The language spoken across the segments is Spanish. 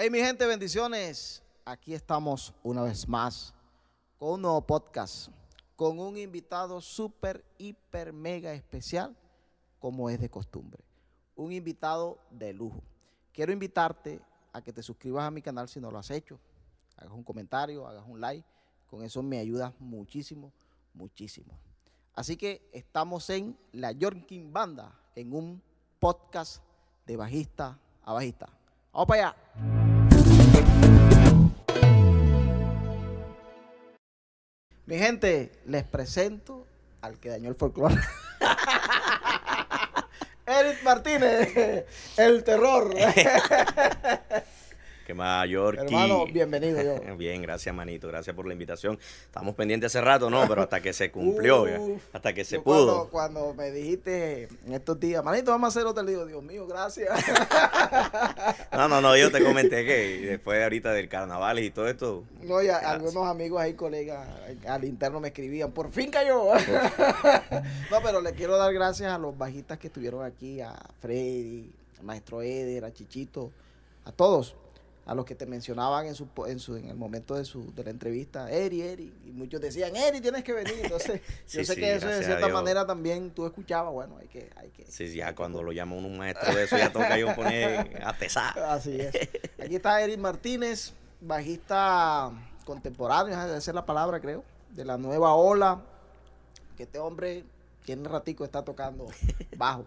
Hey mi gente, bendiciones. Aquí estamos una vez más con un nuevo podcast, con un invitado súper, hiper, mega especial, como es de costumbre. Un invitado de lujo. Quiero invitarte a que te suscribas a mi canal si no lo has hecho. Hagas un comentario, hagas un like. Con eso me ayudas muchísimo, muchísimo. Así que estamos en la Yorkin Banda, en un podcast de bajista a bajista. Vamos para allá. Mi gente, les presento al que dañó el folclore. Eric Martínez, el terror. Que Hermano, bienvenido. Yo. Bien, gracias, manito. Gracias por la invitación. Estamos pendientes hace rato, ¿no? Pero hasta que se cumplió, hasta que se pudo. Cuando, me dijiste en estos días, manito, vamos a hacer otro, le digo, Dios mío, gracias. no, no, no, yo te comenté que después ahorita del carnaval y todo esto. No, ya algunos amigos ahí, colegas, al interno me escribían, por fin cayó. no, pero le quiero dar gracias a los bajistas que estuvieron aquí, a Freddy, al maestro Eder, a Chichito, a todos a los que te mencionaban en su, en, el momento de, su, de la entrevista, Eri, Eri, y muchos decían, Eri, tienes que venir. Entonces, yo sé que eso de cierta manera también tú escuchabas, bueno, hay que... sí, ya cuando lo llama un maestro de eso, ya toca yo poner a pesar. Así es. Aquí está Eri Martínez, bajista contemporáneo, esa es la palabra, creo, de la nueva ola, que este hombre tiene ratico está tocando bajo.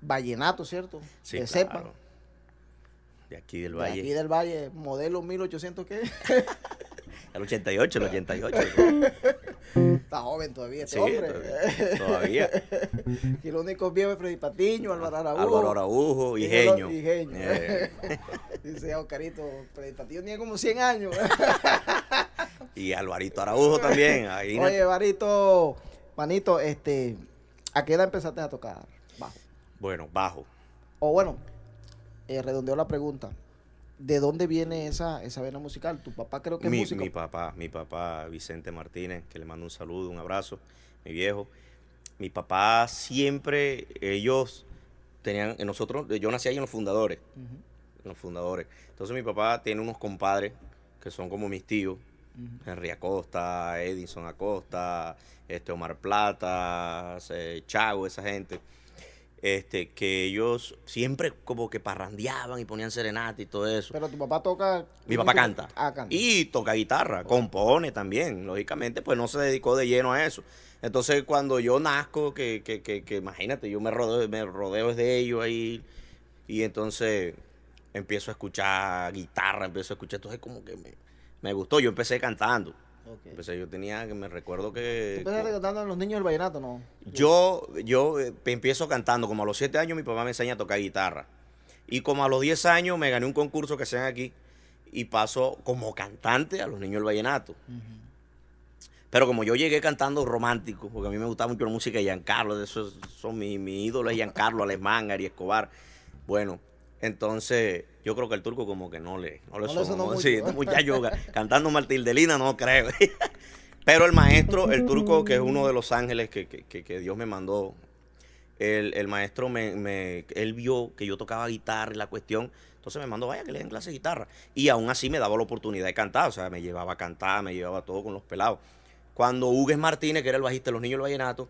Vallenato, ¿cierto? Sí, que de aquí del Valle. De aquí del Valle, modelo 1800 qué? el 88, el 88. Está joven todavía este hombre. Todavía. y los únicos viejos es Freddy Patiño, Álvaro Araújo. Álvaro Araújo, Igeño. Igeño. Dice Oscarito, oh, Freddy Patiño tiene como 100 años. y Alvarito Araújo también. Oye, Barito, manito, este, ¿a qué edad empezaste a tocar bajo? Bueno, bajo. O bueno, eh, redondeó la pregunta. ¿De dónde viene esa, esa vena musical? ¿Tu papá creo que mi, es Mi papá, mi papá Vicente Martínez, que le mando un saludo, un abrazo, mi viejo. Mi papá siempre, ellos tenían, eh, nosotros, yo nací ahí en los fundadores, los fundadores. Entonces mi papá tiene unos compadres que son como mis tíos, en Henry Acosta, Edison Acosta, este Omar Plata, eh, Chago, esa gente. Este, que ellos siempre como que parrandeaban y ponían serenata y todo eso. Pero tu papá toca... Mi papá ah, canta. Y toca guitarra, compone también. Lógicamente, pues no se dedicó de lleno a eso. Entonces, cuando yo nazco, que, que, que, imagínate, yo me rodeo, me rodeo de ellos ahí. Y entonces empiezo a escuchar guitarra, empiezo a escuchar. Entonces, como que me, me gustó. Yo empecé cantando. Pues, eh, yo tenía, me recuerdo que... ¿Tú empezaste cantando a los niños del vallenato, no? Yo, yo eh, empiezo cantando, como a los 7 años mi papá me enseña a tocar guitarra. Y como a los 10 años me gané un concurso que hace aquí y paso como cantante a los niños del vallenato. Pero como yo llegué cantando romántico, porque a mí me gustaba mucho la música de Giancarlo, de esos son mis, mis ídolos, Giancarlo, Alemán, Ari Escobar. Bueno, entonces, yo creo que el turco como que no le, no le no sonó, le mucho, sí, ¿no? no creo. Pero el maestro, el turco, que es uno de los ángeles que, Dios me mandó, el, maestro me, me, él vio que yo tocaba guitarra y la cuestión, entonces me mandó, vaya, que le den clase de guitarra. Y aún así me daba la oportunidad de cantar, o sea, me llevaba a cantar, me llevaba todo con los pelados. Cuando Hugues Martínez, que era el bajista de los niños del vallenato,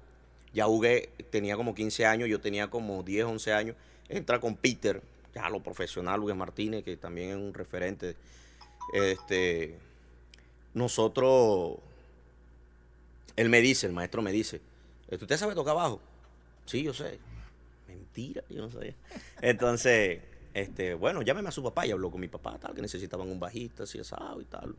ya Hugues tenía como 15 años, yo tenía como 10, 11 años, entra con Peter, ya lo profesional Luis Martínez, que también es un referente. Este, nosotros, él me dice, el maestro me dice, ¿Este, ¿usted sabe tocar abajo? Sí, yo sé. Mentira, yo no sabía. Entonces, este, bueno, llámeme a su papá y habló con mi papá, tal, que necesitaban un bajista, así asado y tal.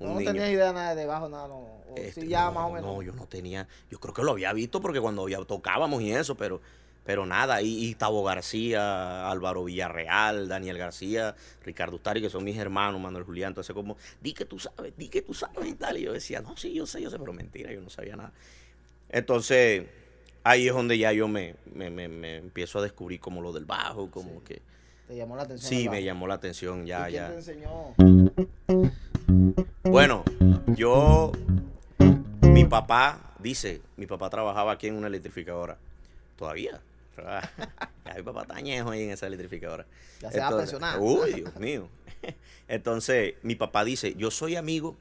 no, tenía idea nada de bajo, nada, no. O este, ya más o menos. No, yo no tenía, yo creo que lo había visto porque cuando ya tocábamos y eso, pero pero nada, y, y, García, Álvaro Villarreal, Daniel García, Ricardo Ustari, que son mis hermanos, Manuel Julián. Entonces, como, di que tú sabes, di que tú sabes y tal. Y yo decía, no, sí, yo sé, yo sé, pero mentira, yo no sabía nada. Entonces, ahí es donde ya yo me, me, me, empiezo a descubrir como lo del bajo, como que. ¿Te llamó la atención? Sí, me llamó la atención, ya, ya. te enseñó? Bueno, yo. Mi papá, dice, mi papá trabajaba aquí en una electrificadora. Todavía. Hay tañejo ahí en esa electrificadora. Ya se va a presionar. Uy, Dios mío. Entonces, mi papá dice, yo soy amigo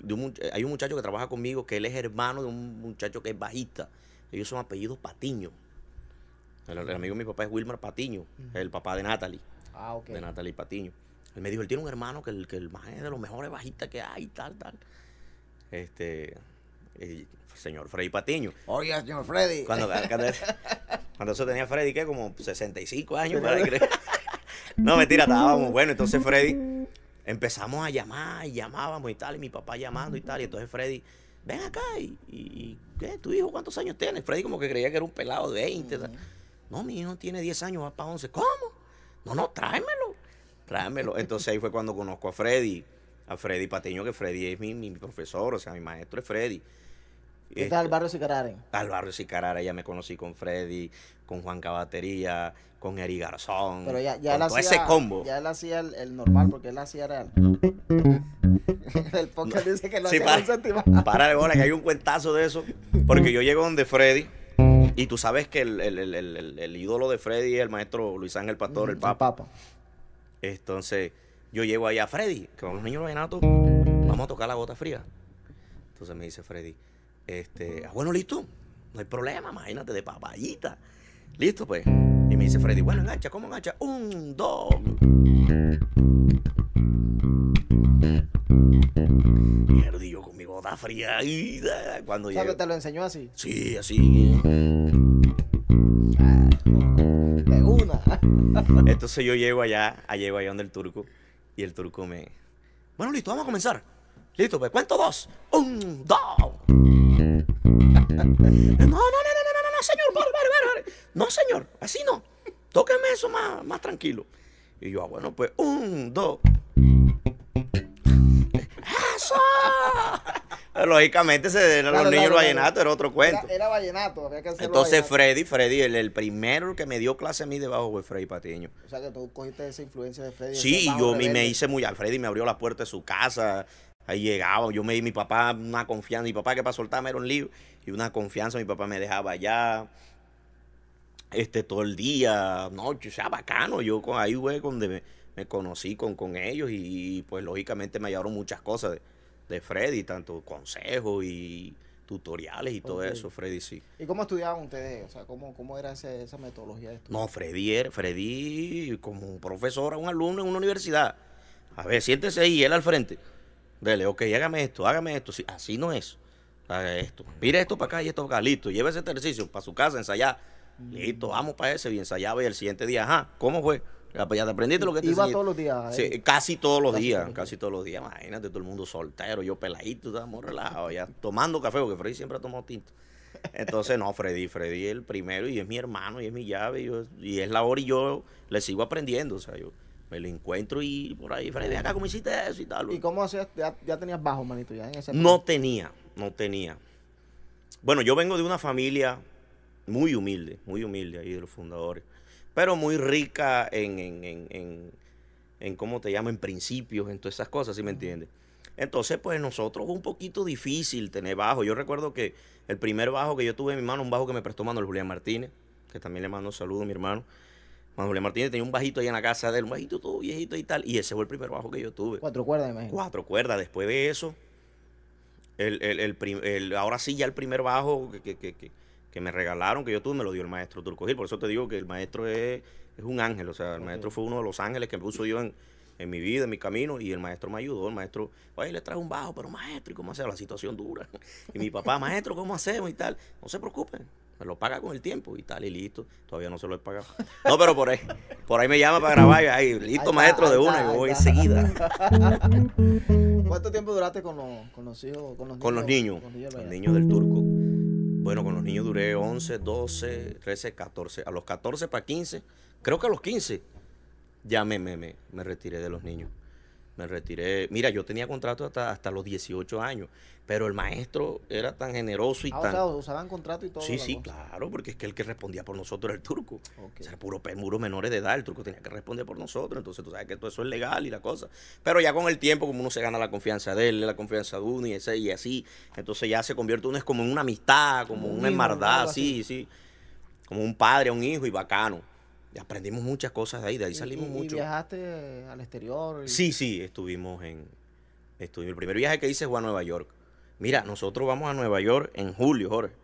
de un, hay un muchacho que trabaja conmigo que él es hermano de un muchacho que es bajista. Ellos son apellidos Patiño. El, amigo de mi papá es Wilmer Patiño, el papá de Natalie. Ah, ok. De Natalie Patiño. Él me dijo, él tiene un hermano que el, que el más es de los mejores bajistas que hay tal, tal. Este, señor Freddy Patiño. Oiga, señor Freddy. Cuando, cuando eso tenía Freddy, que como 65 años, No, mentira, estábamos bueno. Entonces Freddy empezamos a llamar y llamábamos y tal, y mi papá llamando y tal. Y entonces Freddy, ven acá, y, ¿qué? ¿Tu hijo cuántos años tiene? Freddy como que creía que era un pelado de 20. No, mi hijo tiene 10 años, va para 11. ¿Cómo? No, no, tráemelo. Tráemelo. Entonces ahí fue cuando conozco a Freddy, a Freddy Patiño, que Freddy es mi, mi profesor, o sea, mi maestro es Freddy. Estás al Barrio Sicarare. Al Barrio Sicarare, ya me conocí con Freddy, con Juan Cabatería, con Eri Garzón. ese combo. Ya él hacía el, normal, porque él hacía el. el podcast dice que lo sí, hacía para de bola, que hay un cuentazo de eso. Porque yo llego donde Freddy. Y tú sabes que el, ídolo de Freddy es el maestro Luis Ángel Pastor, el papá, Entonces, yo llego allá, a Freddy, que vamos los niños vamos a tocar la gota fría. Entonces me dice Freddy, este, ah, bueno, listo. No hay problema, imagínate, de papayita. Listo, pues. Y me dice Freddy, bueno, engancha, ¿cómo engancha? Un, dos. Mierda, yo con mi fría. Ah, cuando ¿Sabes te lo enseñó así? Sí, así. De una. Entonces yo llego allá, llego allá donde el turco. Y el turco me. Bueno, listo, vamos a comenzar. Listo, pues cuento dos. Un, dos no, no, no, no, no, no, señor, vale, vale, No, señor, así no. Tóqueme eso más, más tranquilo. Y yo, ah, bueno, pues, un, dos. ¡Eso! Lógicamente, se, los niños claro, vallenato era otro cuento. Era, vallenato, había que hacerlo Entonces, Freddy, Freddy, el, primero que me dio clase a mí debajo fue Freddy Patiño. O sea, que tú cogiste esa influencia de Freddy. Sí, yo me hice muy. Freddy me abrió la puerta de su casa, Ahí llegaba, yo me di mi papá una confianza, mi papá que para soltarme era un libro, y una confianza, mi papá me dejaba allá, este, todo el día, noche, o sea, bacano, yo ahí fue donde me, conocí con, con ellos y, pues lógicamente me hallaron muchas cosas de, Freddy, tanto consejos y tutoriales y todo eso, Freddy sí. ¿Y cómo estudiaban ustedes? O sea, ¿cómo, era esa metodología No, Freddy, era, Freddy como un profesor, un alumno en una universidad. A ver, siéntese ahí, él al frente. Dele, ok, hágame esto, hágame esto. así no es. Haga esto. Mire esto para acá y esto para acá. Listo. Lleve ese ejercicio para su casa, ensayá. Listo, vamos para ese. Y ensayaba y el siguiente día, ajá, ¿cómo fue? Ya te aprendiste lo que te Iba todos los días. Sí, eh. casi todos los días, casi todos los días. Imagínate, todo el mundo soltero, yo peladito, estamos relajados ya, tomando café, porque Freddy siempre ha tomado tinto. Entonces, no, Freddy, Freddy es el primero y es mi hermano y es mi llave y, y es la hora y yo le sigo aprendiendo. O sea, yo, el encuentro y por ahí, Freddy, acá, ¿cómo hiciste eso y tal? ¿Y cómo hacías? Ya, tenías bajo, manito, ya en ese No tenía, no tenía. Bueno, yo vengo de una familia muy humilde, muy humilde ahí de los fundadores, pero muy rica en, cómo te llamo?, en principios, en todas esas cosas, ¿sí me entiendes? Entonces, pues nosotros fue un poquito difícil tener bajo. Yo recuerdo que el primer bajo que yo tuve en mi mano, un bajo que me prestó Manuel Julián Martínez, que también le mando un saludo a mi hermano. Manuel Martínez tenía un bajito ahí en la casa de él, un bajito todo viejito y tal. Y ese fue el primer bajo que yo tuve. Cuatro cuerdas, imagínate. Cuatro cuerdas. Después de eso, el, el, ahora sí ya el primer bajo que, que, me regalaron, que yo tuve, me lo dio el maestro Turco Gil. Por eso te digo que el maestro es, un ángel. O sea, el maestro fue uno de los ángeles que me puso yo en, mi vida, en mi camino, y el maestro me ayudó. El maestro, oye, le trajo un bajo, pero maestro, ¿y cómo hacer? La situación dura. Y mi papá, maestro, ¿cómo hacemos? Y tal. No se preocupen. Me lo paga con el tiempo y tal, y listo. Todavía no se lo he pagado. No, pero por ahí, por ahí me llama para grabar. Y ahí, listo, maestro, de una, y voy enseguida. ¿Cuánto tiempo duraste con los, con los hijos? Con los, niños, los niños. Con los niños del turco. Bueno, con los niños duré 11, 12, 13, 14. A los 14 para 15, creo que a los 15, ya me, me retiré de los niños. Me retiré. Mira, yo tenía contrato hasta, hasta los 18 años, pero el maestro era tan generoso y ah, tan. usaban contrato y todo. Sí, sí, claro, porque es que el que respondía por nosotros era el turco. O sea, puro muros menores de edad, el turco tenía que responder por nosotros. Entonces, tú sabes que todo eso es legal y la cosa. Pero ya con el tiempo, como uno se gana la confianza de él, la confianza de uno y, ese, y así, entonces ya se convierte uno es como en una amistad, como una hermandad, sí, sí. Como un padre, un hijo y bacano aprendimos muchas cosas de ahí, de ahí salimos mucho. viajaste al exterior? Sí, sí, estuvimos en... el primer viaje que hice fue a Nueva York. Mira, nosotros vamos a Nueva York en julio, Jorge.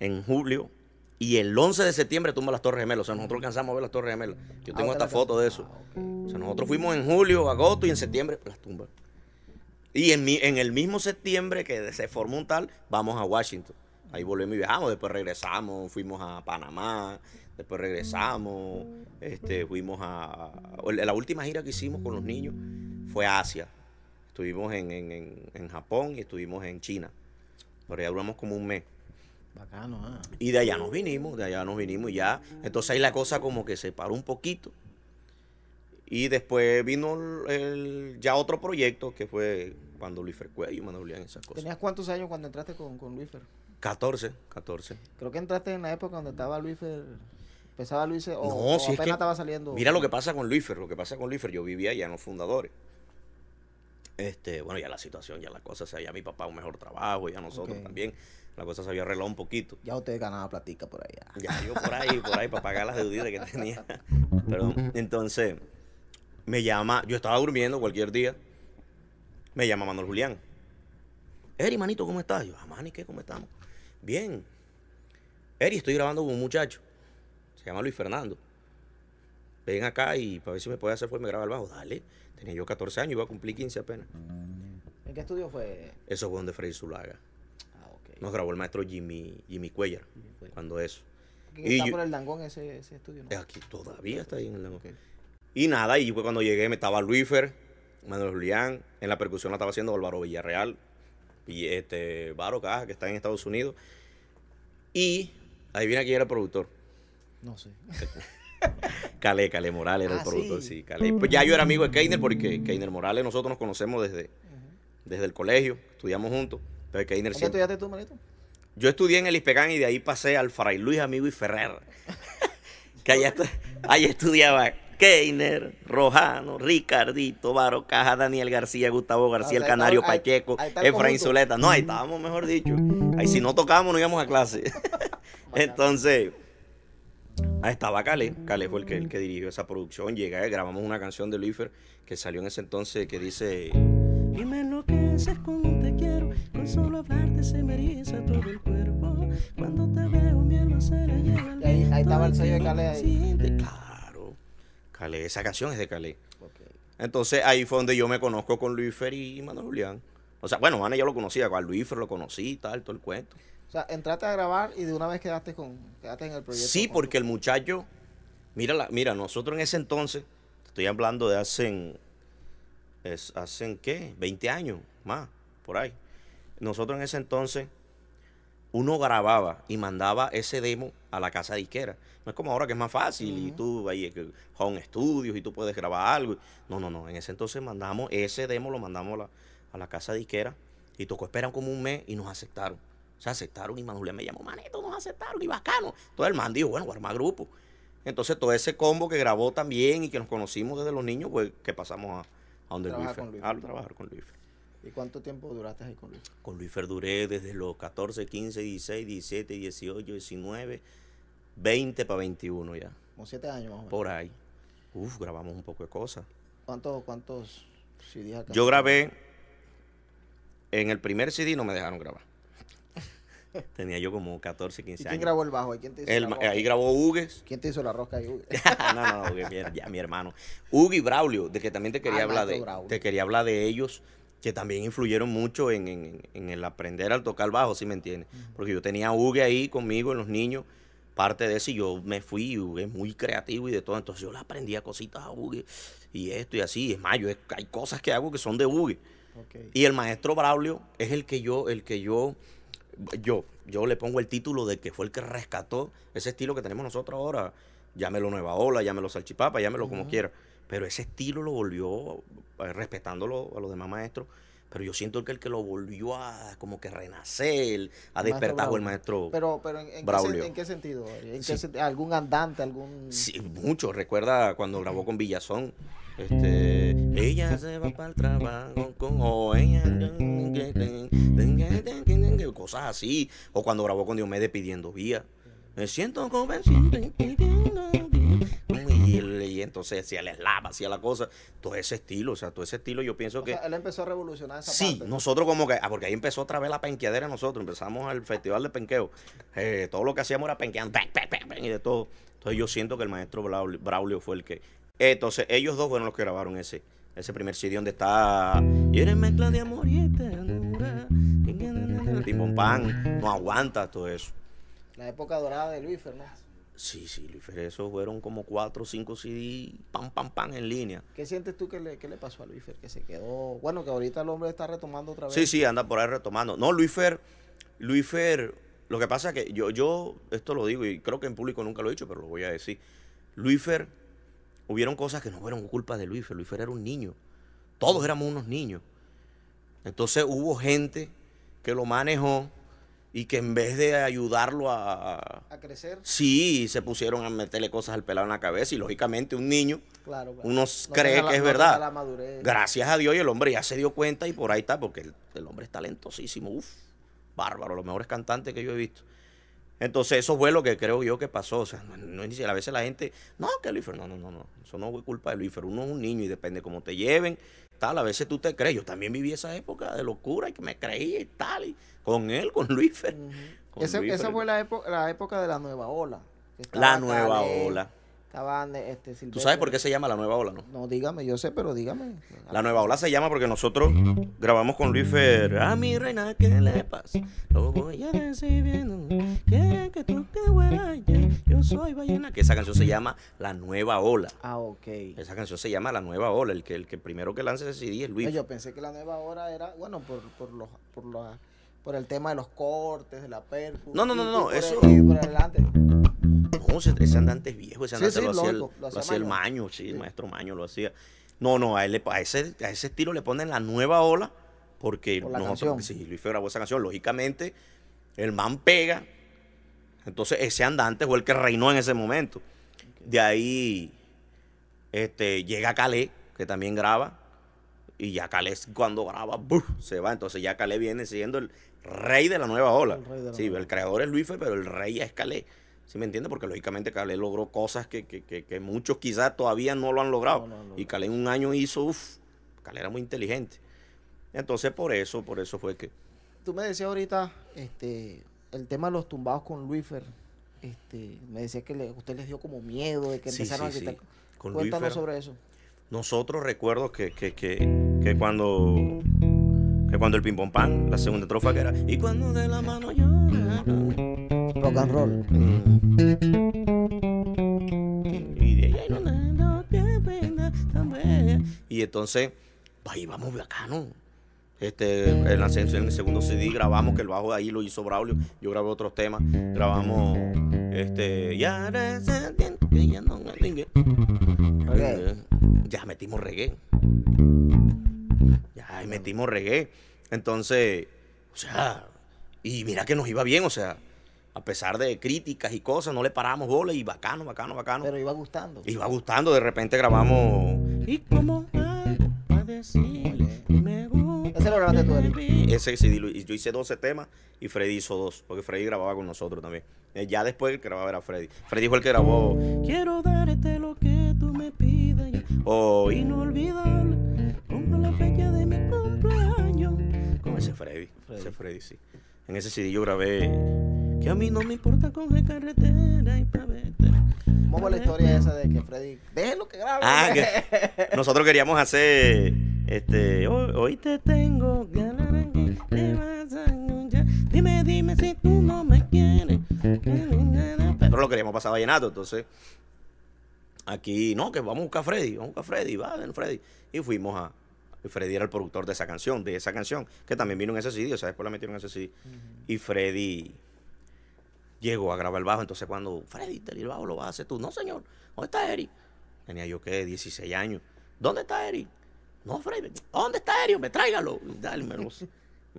En julio. Y el 11 de septiembre tumba las Torres Gemelas. O sea, nosotros alcanzamos a ver las Torres Gemelas. Yo tengo esta ah, foto de eso. Ah, o sea, nosotros fuimos en julio, agosto y en septiembre las tumbas. Y en, en el mismo septiembre que se formó un tal, vamos a Washington. Ahí volvemos y viajamos, después regresamos, fuimos a Panamá, después regresamos, este, fuimos a, La última gira que hicimos con los niños fue a Asia. Estuvimos en, Japón y estuvimos en China. Por allá duramos como un mes. Bacano, ah. Y de allá nos vinimos, de allá nos vinimos ya. Entonces ahí la cosa como que se paró un poquito. Y después vino ya otro proyecto que fue cuando Luis Cuello y Manuel Julián, esas cosas. ¿Tenías cuántos años cuando entraste con, con Luis 14, 14. Creo que entraste en la época donde estaba Luis ¿Pesaba Luis o, apenas estaba saliendo? Mira lo que pasa con Luis lo que pasa con Luífer, yo vivía allá en los fundadores. Este, bueno, ya la situación, ya las cosas, ya mi papá un mejor trabajo, ya nosotros también. La cosa se había arreglado un poquito. Ya usted ganaba platica por allá. Ya yo por ahí, por ahí, para pagar las deudidas que tenía. Perdón. Entonces, me llama, yo estaba durmiendo cualquier día. Me llama Manuel Julián. Eri, manito, ¿cómo estás? Yo, ah, mani, ¿qué? ¿Cómo estamos? Bien. Eri, estoy grabando con un muchacho se llama Luis Fernando. Ven acá y para ver si me puede hacer fue me graba el bajo. Dale, tenía yo 14 años, y iba a cumplir 15 apenas. ¿En qué estudio fue? Eso fue donde Freddy Zulaga. Ah, Nos grabó el maestro Jimmy, Jimmy Cuellar, cuando eso. está por el Dangón ese, ese estudio, aquí, todavía está ahí en el Dangón. Y nada, y fue cuando llegué, me estaba Luifer, Manuel Julián, en la percusión la estaba haciendo Álvaro Villarreal, y este, Baro Caja, que está en Estados Unidos. Y ahí viene aquí era el productor. No sé. Calé, Calé Morales era el ah, producto sí. sí Calé. Pues ya yo era amigo de Keiner porque Keiner Morales nosotros nos conocemos desde, desde el colegio, estudiamos juntos. pero Keiner estudiaste tú, Marito? Yo estudié en el Ispecán y de ahí pasé al Fray Luis Amigo y Ferrer. que allá, allá estudiaba Keiner, Rojano, Ricardito, Baro Caja, Daniel García, Gustavo ah, García, el Canario Pacheco, Efraín Zuleta. No, ahí estábamos, mejor dicho. Ahí si no tocábamos, no íbamos a clase. Entonces, Ahí estaba Calé, Calé fue el que, dirigió esa producción, llega, y eh, grabamos una canción de Luífer que salió en ese entonces que dice... Y me te quiero, con solo hablarte se me todo el cuerpo, cuando te veo mi alma se ahí, ahí estaba el sello de Calé ahí. claro, Calé, esa canción es de Calé Entonces ahí fue donde yo me conozco con Luífer y Manuel Julián. O sea, bueno, Ana ya lo conocía, con Luífer lo conocí, tal, todo el cuento. O sea, entraste a grabar y de una vez quedaste, con, quedaste en el proyecto. Sí, porque el muchacho, mira, mira, nosotros en ese entonces, estoy hablando de hace, hacen ¿qué? 20 años más, por ahí. Nosotros en ese entonces, uno grababa y mandaba ese demo a la casa disquera. No es como ahora que es más fácil y tú a un estudios y tú puedes grabar algo. No, no, no. En ese entonces mandamos ese demo, lo mandamos a la, a la casa disquera y tocó esperar como un mes y nos aceptaron. Se aceptaron y Manuel me llamó, manito, nos aceptaron y bacano. Entonces el man dijo, bueno, a armar grupo. Entonces todo ese combo que grabó también y que nos conocimos desde los niños, pues que pasamos a, donde Luis, a trabajar con Luis. ¿Y cuánto tiempo duraste ahí con Luis? Con Luis Fer duré desde los 14, 15, 16, 17, 18, 19, 20 para 21 ya. Como 7 años más o menos. Por ahí. Uf, grabamos un poco de cosas. ¿Cuántos, cuántos CDs Yo grabé, en el primer CD no me dejaron grabar. Tenía yo como 14, 15 años. quién grabó el bajo? Ahí grabó Hugues. ¿Quién te hizo la rosca de Hugues? no, no, Hugues, mi, ya, mi hermano. Hugues y Braulio, de que también te quería ah, hablar de te quería hablar de ellos, que también influyeron mucho en, el aprender al tocar bajo, si me entiendes. Porque yo tenía a ahí conmigo, en los niños. Parte de eso, y yo me fui, es muy creativo y de todo. Entonces yo le aprendía cositas a Hugues y esto y así. Es más, yo, hay cosas que hago que son de Hugues Y el maestro Braulio es el que yo, el que yo yo, yo le pongo el título de que fue el que rescató ese estilo que tenemos nosotros ahora. Llámelo Nueva Ola, llámelo Salchipapa, llámelo como quiera. Pero ese estilo lo volvió, respetándolo a los demás maestros, pero yo siento que el que lo volvió a como que renacer, a despertar fue el maestro Pero, pero ¿en, Qué, sentido? ¿Algún andante? algún Sí, mucho. Recuerda cuando grabó con Villazón. Este, ella se va para el trabajo con... O cosas así. O cuando grabó con Diomedes pidiendo vía. Me siento convencido y, entonces hacía el slap, hacía la cosa, todo ese estilo, o sea, todo ese estilo yo pienso que... él empezó a revolucionar esa Sí, nosotros como que, ah, porque ahí empezó otra vez la penqueadera nosotros, empezamos al festival de penqueo, eh, todo lo que hacíamos era penqueando, y de todo. Entonces yo siento que el maestro Braulio, fue el que... Entonces ellos dos fueron los que grabaron ese, ese primer CD donde está... Y mezcla de amor y este Timón no aguanta todo eso. La época dorada de Luis ¿no? Sí, sí, Luis Fer, eso fueron como cuatro o cinco CD, pam, pam, pam, en línea. ¿Qué sientes tú que le, pasó a Luis Que se quedó, bueno, que ahorita el hombre está retomando otra vez. Sí, sí, anda por ahí retomando. No, Luis Fer, lo que pasa es que yo, yo, esto lo digo y creo que en público nunca lo he dicho, pero lo voy a decir. Luis hubieron cosas que no fueron culpa de Luis Fer, era un niño, todos éramos unos niños. Entonces hubo gente que lo manejó y que en vez de ayudarlo a, a crecer, sí, se pusieron a meterle cosas al pelado en la cabeza y lógicamente un niño, claro, uno cree que es verdad. Gracias a Dios y el hombre ya se dio cuenta y por ahí está, porque el, hombre es talentosísimo, uff, bárbaro, los mejores cantantes que yo he visto. Entonces eso fue lo que creo yo que pasó, o sea, no, no, a veces la gente, no, que Luífer, no, no, no, no, eso no fue culpa de Luífer, uno es un niño y depende cómo te lleven a veces tú te crees. Yo también viví esa época de locura y que me creí y tal. Y con él, con Luis esa, fue la, época de la nueva ola. La nueva ola. Este, ¿Tú sabes por qué se llama la nueva ola, no? No, dígame, yo sé, pero dígame. La nueva ola se llama porque nosotros grabamos con Luis Fer. A mi reina, ¿qué le pasa? Lo voy a decir bien. que tú soy Ballena, que esa canción se llama La Nueva Ola. Ah, ok. Esa canción se llama La Nueva Ola, el que, el que primero que lanza ese CD es Luis. Yo pensé que La Nueva Ola era, bueno, por, por, los, por, por el tema de los cortes, de la percu. No, no, no, no, eso... Eh, ese andante es viejo, ese andante lo, hacía, el Maño, sí, el maestro Maño lo hacía. No, no, a, ese, a ese estilo le ponen La Nueva Ola porque nosotros, sí, Luis Feo grabó esa canción, lógicamente, el man pega, entonces, ese andante fue el que reinó en ese momento. De ahí este, llega Calé, que también graba. Y ya Calé cuando graba, se va. Entonces ya Calé viene siendo el rey de la nueva ola. sí, el creador es Luis, pero el rey es Calé. ¿Sí me entiende? Porque lógicamente Calé logró cosas que, muchos quizás todavía no lo han logrado. y Calé en un año hizo, uff, Calé era muy inteligente. Entonces por eso, por eso fue que... Tú me decías ahorita, este, el tema de los tumbados con Luifer, este, me decía que usted les dio como miedo de que sí, empezaron a Sí. Con Cuéntanos sobre eso. Nosotros recuerdo que, que, que, que cuando que cuando el ping pan, la segunda trofa que era y cuando de la mano yo rock and roll. Mm. Y de ahí no, no, también. Y entonces, ahí vamos bacano. Este, en, la, en, el segundo CD grabamos que el bajo de ahí lo hizo Braulio. Yo grabé otros temas. Grabamos este. Ya, metimos reggae. Ya metimos reggae. Entonces, o sea, y mira que nos iba bien, o sea, a pesar de críticas y cosas, no le paramos bola y bacano, bacano, bacano. Pero iba gustando. Iba gustando, de repente grabamos. ¿Y como algo decirle? Me ese lo grabaste tú, Ese yo hice 12 temas y Freddy hizo dos, porque Freddy grababa con nosotros también. Eh, ya después el que grababa era Freddy. Freddy fue el que grabó. Quiero darte lo que tú me pidas. y no olvidar como la fecha de mi cumpleaños. Con ese Freddy, Ese Freddy, sí. En ese CD yo grabé. Que a mí no me importa coger carretera y para verte ¿Cómo fue la historia esa de que Freddy. Ve lo que grabó? Ah, nosotros queríamos hacer este, hoy, te tengo Dime, dime si tú no me quieres. Pero lo queríamos pasar vallenato, entonces aquí, no, que vamos a buscar a Freddy, vamos a buscar a Freddy, va, Freddy. Y fuimos a. Freddy era el productor de esa canción, de esa canción, que también vino en ese CD, o sea, después la metieron en ese CD. Y Freddy llegó a grabar el bajo, entonces cuando Freddy, te el bajo, lo vas a hacer tú. No, señor, ¿dónde está Eric? Tenía yo ¿qué? 16 años. ¿Dónde está Eric? No, Freddy, ¿dónde está Erio? Me tráigalo. Dale, me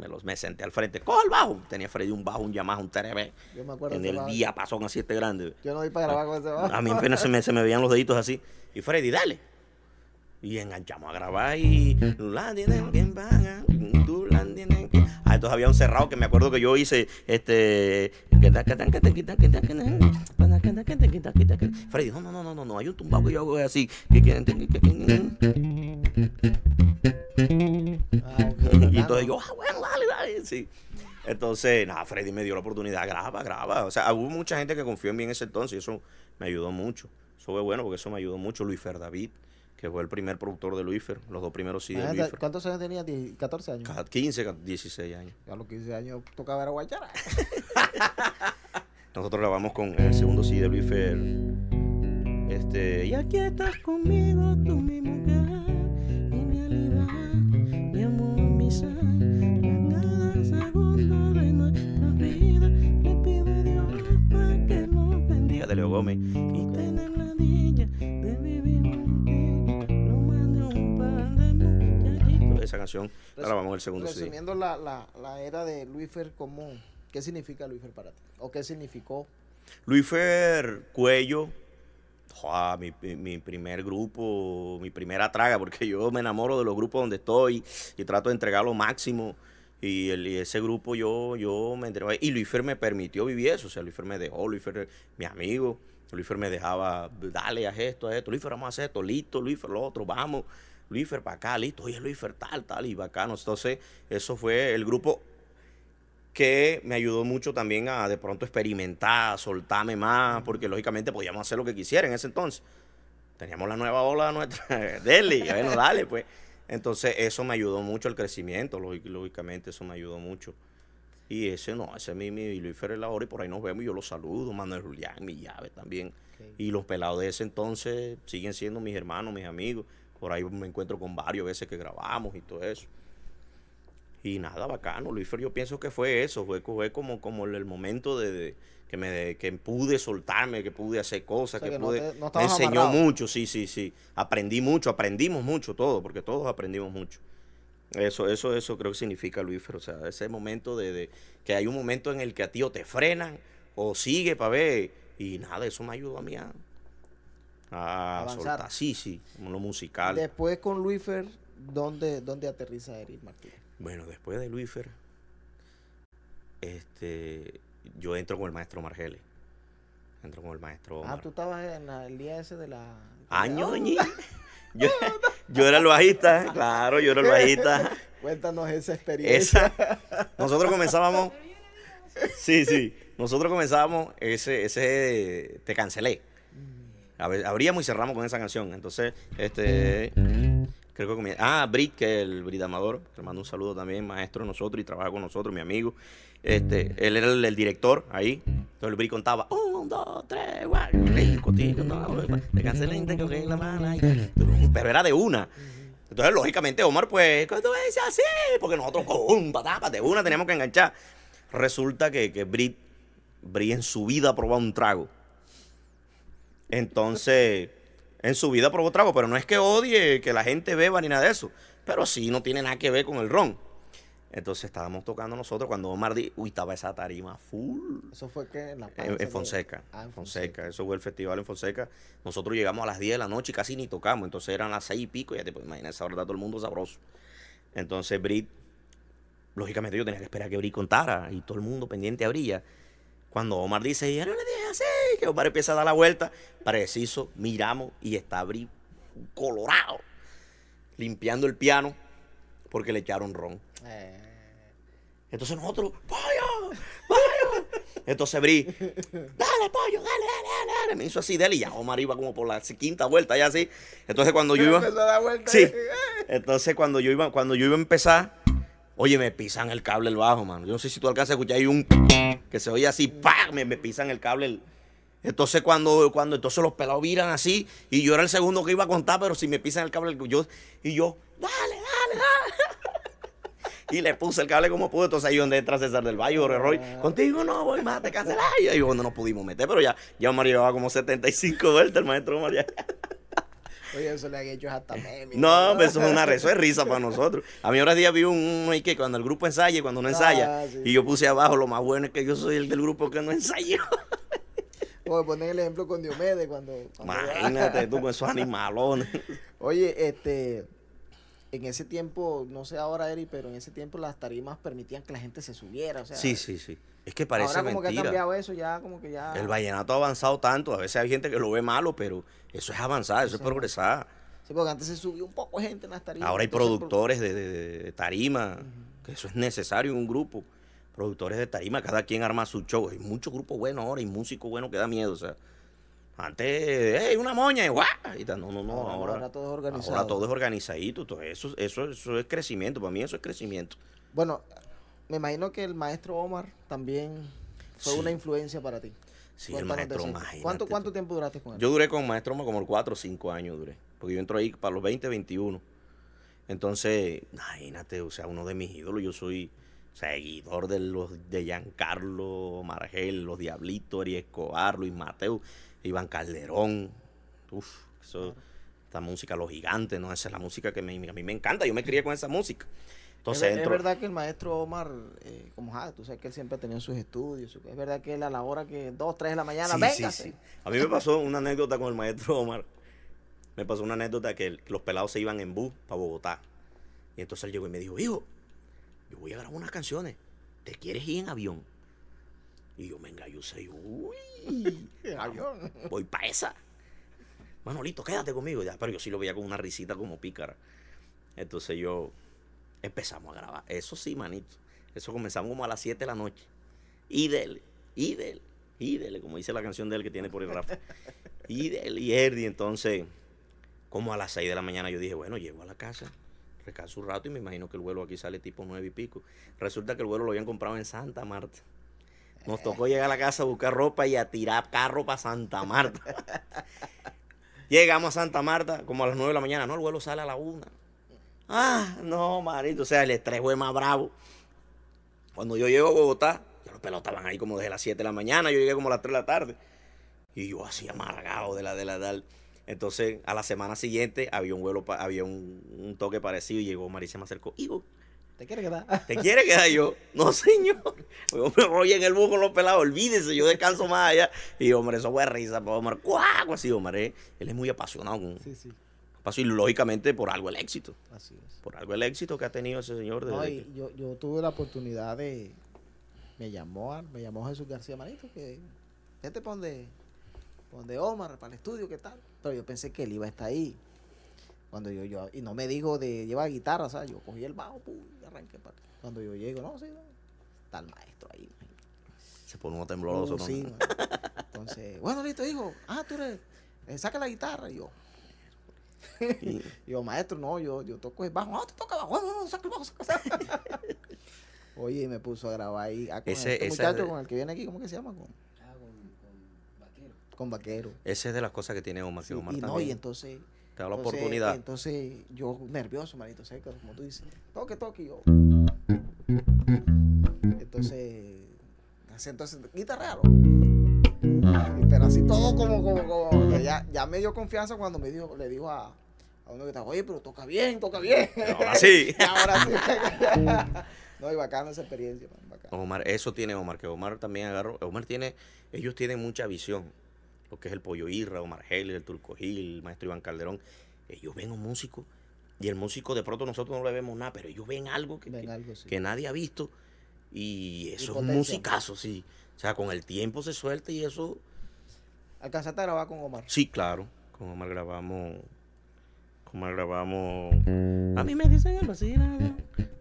los, me senté al frente. Coge el bajo. Tenía Freddy un bajo, un Yamaha, un TRB. Yo me acuerdo. En el día pasó así este grande. Yo no vi para grabar con ese bajo. A mí apenas se me, se me veían los deditos así. Y Freddy, dale. Y enganchamos a grabar y. La tienen bien paga. Tú la tienen Ah, entonces había un cerrado que me acuerdo que yo hice este. Freddy, no, no, no, no, no, Hay un tumbado que yo hago así. y entonces yo, ah, bueno, dale, dale. Entonces, nada, Freddy me dio la oportunidad, graba, graba. O sea, hubo mucha gente que confió en mí en ese entonces y eso me ayudó mucho. Eso fue bueno porque eso me ayudó mucho. Luis Fer David, que fue el primer productor de Luífer, los dos primeros sí de ¿Cuántos años tenía? ¿14 años? 15, 16 años. A los 15 años tocaba ver a Guachara. Nosotros grabamos con el segundo sí de Luífer. Este, y aquí estás conmigo, tú mismo ahora vamos al segundo la, era de Luífer, ¿qué significa Luífer para ti? ¿O qué significó? Luífer Cuello, mi, primer grupo, mi primera traga, porque yo me enamoro de los grupos donde estoy y trato de entregar lo máximo. Y, ese grupo yo, yo me entregué. Y Luisfer me permitió vivir eso. O sea, Luisfer me dejó, Luisfer, mi amigo. Luisfer me dejaba, dale, a esto, a esto. Luisfer, vamos a hacer esto, listo, Luisfer, lo otro, vamos. Luífer para acá, listo, oye, Luífer tal, tal, y bacano. Entonces, eso fue el grupo que me ayudó mucho también a de pronto experimentar, soltarme más, porque lógicamente podíamos hacer lo que quisieran en ese entonces. Teníamos la nueva ola nuestra, dele, no dale, pues. Entonces, eso me ayudó mucho el crecimiento, lógicamente, eso me ayudó mucho. Y ese no, ese es mi, mi es la hora y por ahí nos vemos y yo los saludo, Manuel Julián, mi llave también. Y los pelados de ese entonces siguen siendo mis hermanos, mis amigos. Por ahí me encuentro con varios veces que grabamos y todo eso. Y nada, bacano, Luisfer, yo pienso que fue eso, fue, como, como el, momento de, que me que pude soltarme, que pude hacer cosas, que, pude... me enseñó mucho, sí, sí, sí. Aprendí mucho, aprendimos mucho todo, porque todos aprendimos mucho. Eso, eso, eso creo que significa Luisfer, o sea, ese momento de, que hay un momento en el que a ti o te frenan o sigue para ver, y nada, eso me ayudó a mí a, a sí, sí, lo musical. Después con Luífer ¿dónde, dónde aterriza Eric Martínez? Bueno, después de Luífer este, yo entro con el maestro Margeles. Entro con el maestro. Ah, tú estabas en el día ese de la. ¡Año, oh. yo, era el bajista, claro, yo era el bajista. Cuéntanos esa experiencia. nosotros comenzábamos. Sí, sí. Nosotros comenzábamos ese, ese Te Cancelé abríamos y cerramos con esa canción. Entonces, este. Creo que comienza. Ah, Brit, que es el britamador que le mando un saludo también, maestro de nosotros y trabaja con nosotros, mi amigo. Este, él era el, el director ahí. Entonces el Brit contaba: un, dos, tres, cuatro, cinco, te cancelé, te cogí la mano. Pero era de una. Entonces, lógicamente, Omar, pues, cuando es así, porque nosotros con un patapa de una teníamos que enganchar. Resulta que, que Brit, Brit en su vida ha un trago. Entonces, en su vida probó trago, pero no es que odie que la gente beba ni nada de eso, pero sí no tiene nada que ver con el ron. Entonces estábamos tocando nosotros cuando Omar dijo, uy, estaba esa tarima full. ¿Eso fue que en Fonseca. Ah, en Fonseca. Eso fue el festival en Fonseca. Nosotros llegamos a las 10 de la noche y casi ni tocamos. Entonces eran las 6 y pico. Ya te puedes imaginar, esa verdad todo el mundo sabroso. Entonces Brit, lógicamente yo tenía que esperar que Brit contara y todo el mundo pendiente a Brilla. Cuando Omar dice, y no le dije así, que Omar empieza a dar la vuelta, preciso, miramos y está Bri colorado, limpiando el piano porque le echaron ron. Eh. Entonces nosotros, ¡pollo! ¡pollo! Entonces Bri, dale, pollo, dale, dale, dale, Me hizo así de él y ya Omar iba como por la quinta vuelta, ya así. Entonces cuando yo iba. sí. Entonces cuando yo iba, cuando yo iba a empezar, oye, me pisan el cable el bajo, mano. Yo no sé si tú alcanzas a escuchar ahí un que se oye así, ¡pam! Me, pisan el cable. Entonces cuando, cuando entonces los pelados viran así, y yo era el segundo que iba a contar, pero si me pisan el cable, yo, y yo, dale, dale, dale. y le puse el cable como pudo, Entonces ahí donde entra César del Valle, Jorge Roy, ah. contigo no voy más, te cancelas. Y ahí donde nos pudimos meter, pero ya, ya María llevaba como 75 vueltas el maestro María. Oye, eso le han hecho hasta meme. No, pero pues, eso es una es risa para nosotros. A mí ahora día vi un, ¿y que cuando el grupo ensaya y cuando no ah, ensaya. Y yo puse abajo, lo más bueno es que yo soy el del grupo que no ensayó. O ponen el ejemplo con Diomedes cuando... Imagínate tú con esos animalones. Oye, este... En ese tiempo, no sé ahora, Eri, pero en ese tiempo las tarimas permitían que la gente se subiera. sí, sí, sí. Es que parece que cambiado eso, ya como que ya... El vallenato ha avanzado tanto, a veces hay gente que lo ve malo, pero eso es avanzar, eso es progresar. Sí, porque antes se subió un poco gente en las tarimas. Ahora hay productores de, tarima, que eso es necesario en un grupo. Productores de tarima, cada quien arma su show. Hay muchos grupos buenos ahora y músicos buenos que da miedo, sea... Antes, hey, una moña y guau. No, no, no. Ahora, todo es organizado. Ahora todo es organizadito. eso, eso, eso es crecimiento. Para mí eso es crecimiento. Bueno, me imagino que el maestro Omar también fue una influencia para ti. Sí, el maestro Omar. ¿Cuánto, ¿Cuánto tiempo duraste con él? Yo duré con el maestro Omar como 4 o 5 años duré, porque yo entro ahí para los 20, 21. Entonces, imagínate, o sea, uno de mis ídolos, yo soy seguidor de los de Giancarlo Margel, los Diablitos, Ari Escobar, Luis Mateo, Iván Calderón. Uf, esa esta música, los gigantes, ¿no? Esa es la música que a mí me encanta, yo me crié con esa música. Entonces, es, verdad que el maestro Omar, eh, como Jade, tú sabes que él siempre tenía sus estudios. Es verdad que él a la hora que dos, tres de la mañana, venga. A mí me pasó una anécdota con el maestro Omar. Me pasó una anécdota que, los pelados se iban en bus para Bogotá. Y entonces él llegó y me dijo, hijo, yo voy a grabar unas canciones. ¿Te quieres ir en avión? Y yo venga, yo sé uy, avión. voy para esa. Bueno, listo, quédate conmigo. Ya, pero yo sí lo veía con una risita como pícara. Entonces yo Empezamos a grabar. Eso sí, manito. Eso comenzamos como a las 7 de la noche. Y del y del y como dice la canción de él que tiene por el Rafa. y y Erdi. Entonces, como a las 6 de la mañana, yo dije, bueno, llego a la casa, recaso un rato y me imagino que el vuelo aquí sale tipo 9 y pico. Resulta que el vuelo lo habían comprado en Santa Marta. Nos eh. tocó llegar a la casa a buscar ropa y a tirar carro para Santa Marta. Llegamos a Santa Marta como a las 9 de la mañana. No, el vuelo sale a la 1. Ah, no, marito, o sea, el estrés fue más bravo. Cuando yo llego a Bogotá, los pelotas estaban ahí como desde las 7 de la mañana, yo llegué como a las 3 de la tarde. Y yo así amargado de la de la Entonces, a la semana siguiente había un vuelo, había un, toque parecido y llegó Marisa me acercó. ¿te quiere quedar? ¿Te quiere quedar? yo, no señor. me voy en el bus con los pelados, olvídese, yo descanso más allá. Y hombre, eso fue risa, pues, hombre, cuaco así, hombre. Él es muy apasionado. Con... Sí, sí paso y lógicamente por algo el éxito. Así es. Por algo el éxito que ha tenido ese señor. Desde no, yo, yo tuve la oportunidad de, me llamó, me llamó Jesús García Manito, que este pone de Omar, para el estudio, ¿qué tal? Pero yo pensé que él iba a estar ahí. Cuando yo, yo, y no me dijo de llevar guitarra, ¿sabes? Yo cogí el bajo, y arranqué para Cuando yo llego, no, sí, está el maestro ahí. Se pone uno tembloroso, uh, Sí, Entonces, bueno, listo, hijo, ah, tú eres, eh, saca la guitarra. Y yo, yo, maestro, no, yo, yo toco el bajo. toca bajo, no, no, saca saca Oye, me puso a grabar ahí. A ah, con ese, este muchacho con el que viene aquí, ¿cómo que se llama? Con, ah, con, con vaquero. Con vaquero. Esa es de las cosas que tiene Omar, sí, Omar y no, y entonces... Te da la entonces, oportunidad. Entonces, yo nervioso, marito seco como tú dices. Toque, toque, yo... Entonces, entonces, guitarrero. Pero así todo como, ya, me dio confianza cuando me dijo, le dijo a, uno que estaba, oye, pero toca bien, toca bien. Ahora sí. ahora sí. no, y bacana esa experiencia. Omar, eso tiene Omar, que Omar también agarró. Omar tiene, ellos tienen mucha visión. Lo que es el Pollo Irra, Omar Heller, el Turco Gil, el maestro Iván Calderón. Ellos ven un músico y el músico de pronto nosotros no le vemos nada, pero ellos ven algo que, nadie ha visto. Y eso es un musicazo, sí. O sea, con el tiempo se suelta y eso. ¿Alcanzaste a grabar con Omar? Sí, claro. Con Omar grabamos. Con Omar grabamos. A mí me dicen el vacilado.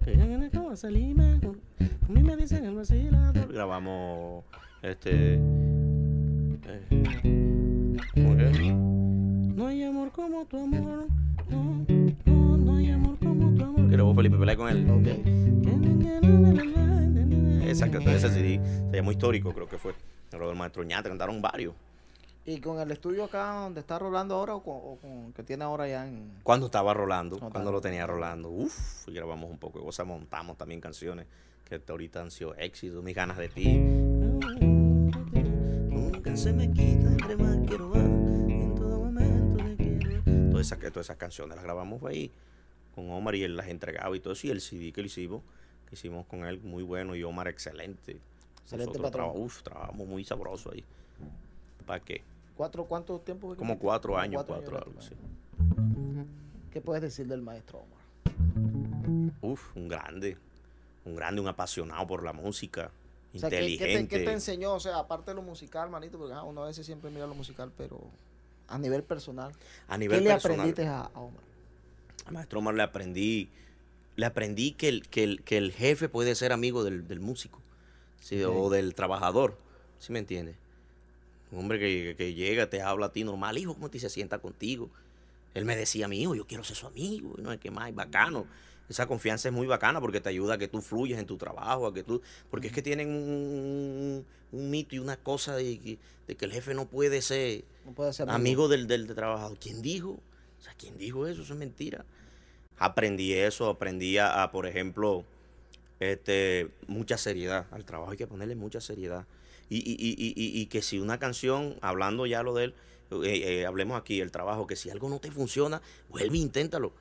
Que yo en el salirme. A mí me dicen el vacilado. Grabamos. Este. Eh, ¿Cómo es? No hay amor como tu amor. No, no, no hay amor como tu amor. Grabó Felipe Pelé con él. Exacto, ese CD se llamó Histórico, creo que fue. Rodolfo Maestro Ñate, cantaron varios. ¿Y con el estudio acá donde está Rolando ahora o con, que tiene ahora ya en...? Cuando estaba Rolando, cuando lo tenía Rolando. uff, grabamos un poco O sea, montamos también canciones que ahorita han sido Éxito, Mis ganas de ti. Nunca se me quita, entre más quiero todo momento Todas esas, canciones las grabamos ahí con Omar y él las entregaba y todo eso. Y el CD que le hicimos Hicimos con él muy bueno y Omar excelente. Excelente trabajo Uf, trabajamos muy sabroso ahí. ¿Para qué? ¿Cuatro, ¿Cuánto tiempo? como cuatro años, cuatro, años, sí. ¿Qué puedes decir del maestro Omar? Uf, un grande. Un grande, un apasionado por la música. inteligente. ¿qué, te, enseñó? O sea, aparte de lo musical, manito, porque uno a veces siempre mira lo musical, pero a nivel personal. A nivel ¿Qué le aprendiste a, Omar? Al maestro Omar le aprendí le aprendí que el, que el, jefe puede ser amigo del, músico o del trabajador, ¿sí me entiendes? Un hombre que, que, llega, te habla a ti normal, hijo, ¿cómo te se sienta contigo? Él me decía, mi hijo, yo quiero ser su amigo, no hay que más, bacano. Esa confianza es muy bacana porque te ayuda a que tú fluyas en tu trabajo, a que tú... Porque es que tienen un, mito y una cosa de que, el jefe no puede ser, puede ser amigo, del, del, trabajador. ¿Quién dijo? O sea, ¿quién dijo eso? Eso es mentira aprendí eso, aprendí a, por ejemplo, este, mucha seriedad. Al trabajo hay que ponerle mucha seriedad. Y, que si una canción, hablando ya lo de él, eh, eh, hablemos aquí, el trabajo, que si algo no te funciona, vuelve e inténtalo.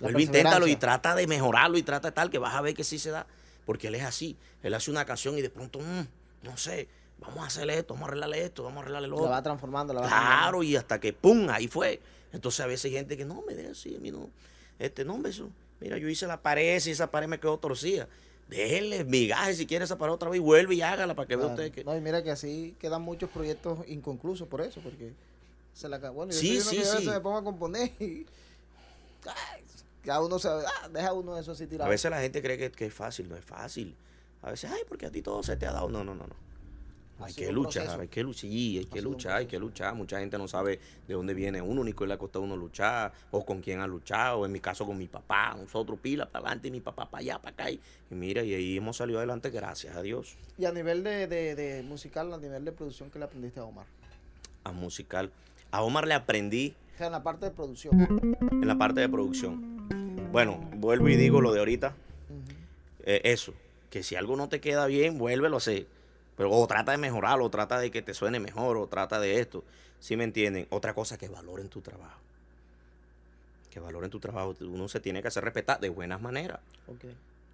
vuelve, e inténtalo y trata de mejorarlo y trata tal, que vas a ver que sí se da. Porque él es así. Él hace una canción y de pronto, mm, no sé, vamos a hacerle esto, vamos a arreglarle esto, vamos a arreglarle lo otro. Lo va transformando, la va Claro, y hasta que, ¡pum!, ahí fue. Entonces a veces hay gente que no, me deja así, a mí no. Este, no, mira, yo hice la pared, y esa pared me quedó torcida. Déjenle migaje si quiere esa pared otra vez vuelve y hágala para que vea usted que. No, y mira que así quedan muchos proyectos inconclusos por eso, porque se la acabó. Bueno, yo sí, sí, se me pongo a componer y. Ay, ya uno se. Ah, deja uno eso así tirado. A veces la gente cree que, que es fácil, no es fácil. A veces, ay, porque a ti todo se te ha dado. No, no, no, no. Hay que, luchar, hay que luchar, sí, hay que luchar, hay que luchar. Mucha gente no sabe de dónde viene uno, ni qué le ha costado uno luchar, o con quién ha luchado. En mi caso, con mi papá, nosotros pila para adelante, y mi papá para allá, para acá. Y, mira, y ahí hemos salido adelante, gracias a Dios. Y a nivel de, musical, a nivel de producción, ¿qué le aprendiste a Omar? A musical. A Omar le aprendí. en la parte de producción. En la parte de producción. Bueno, vuelvo y digo lo de ahorita. Eh, eso, que si algo no te queda bien, vuélvelo a hacer pero o trata de mejorarlo, o trata de que te suene mejor, o trata de esto. ¿Sí me entienden? Otra cosa que valoren tu trabajo. Que valoren tu trabajo. Uno se tiene que hacer respetar de buenas maneras.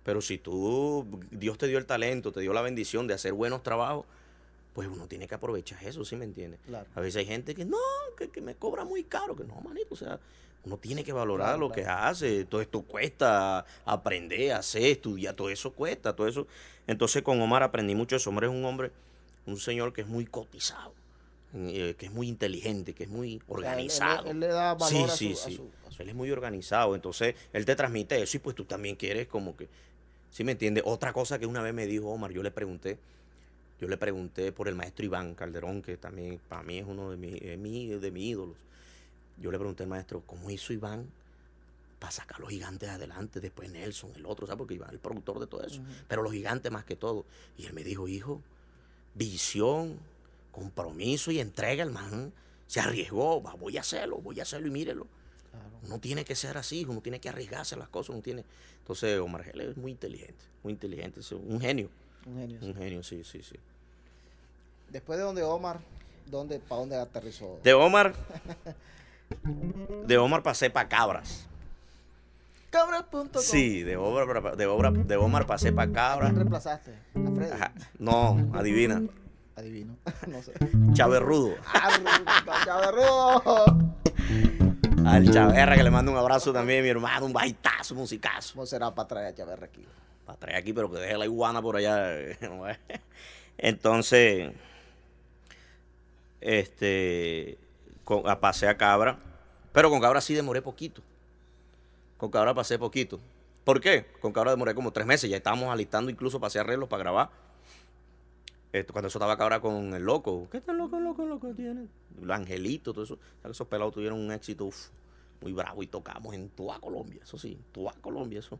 Pero si tú, Dios te dio el talento, te dio la bendición de hacer buenos trabajos, pues uno tiene que aprovechar eso, ¿sí me entiendes? A veces hay gente que no, que me cobra muy caro, que no, manito, o sea, uno tiene que valorar lo que hace, todo esto cuesta, aprender, hacer, estudiar, todo eso cuesta, todo eso. Entonces con Omar aprendí mucho eso, Omar es un hombre, un señor que es muy cotizado, eh, que es muy inteligente, que es muy organizado. él, le da valor a, su, sí, Él es muy organizado, entonces él te transmite eso y pues tú también quieres como que, ¿sí me entiendes? Otra cosa que una vez me dijo Omar, yo le pregunté, yo le pregunté por el maestro Iván Calderón, que también para mí es uno de, mis, de mis ídolos. Yo le pregunté al maestro, ¿cómo hizo Iván para sacar a los gigantes adelante? Después Nelson, el otro, ¿sabes? Porque Iván es el productor de todo eso, pero los gigantes más que todo. Y él me dijo, hijo, visión, compromiso y entrega, el man se arriesgó, voy a hacerlo, voy a hacerlo y mírelo. No tiene que ser así, No tiene que arriesgarse a las cosas, uno tiene... Entonces, Omar él es muy inteligente, muy inteligente, es un genio. Un genio. Un sí. genio, sí, sí, sí. Después de donde Omar, ¿dónde, ¿para dónde aterrizó? De Omar, De Omar pasé pa' cabras. Cabras.com. Sí, de Omar, de, obra, de Omar pasé para cabras. reemplazaste? ¿A Freddy? No, adivina. Adivino. no sé. Chaverrudo. ¡Chaverrudo! Ah, Al Chaverra que le mando un abrazo también, mi hermano, un baitazo, musicazo. ¿Cómo será para traer a Chaverra aquí? Para traer aquí, pero que deje la iguana por allá. Eh, Entonces, este pasé a cabra, pero con cabra sí demoré poquito. Con cabra pasé poquito. ¿Por qué? Con cabra demoré como tres meses. Ya estábamos alistando incluso pasé arreglos para grabar. Esto, cuando eso estaba cabra con el loco. ¿Qué tan loco, loco, loco tiene? El angelito, todo eso. Esos pelados tuvieron un éxito muy bravo y tocamos en toda Colombia. Eso sí, en toda Colombia, eso.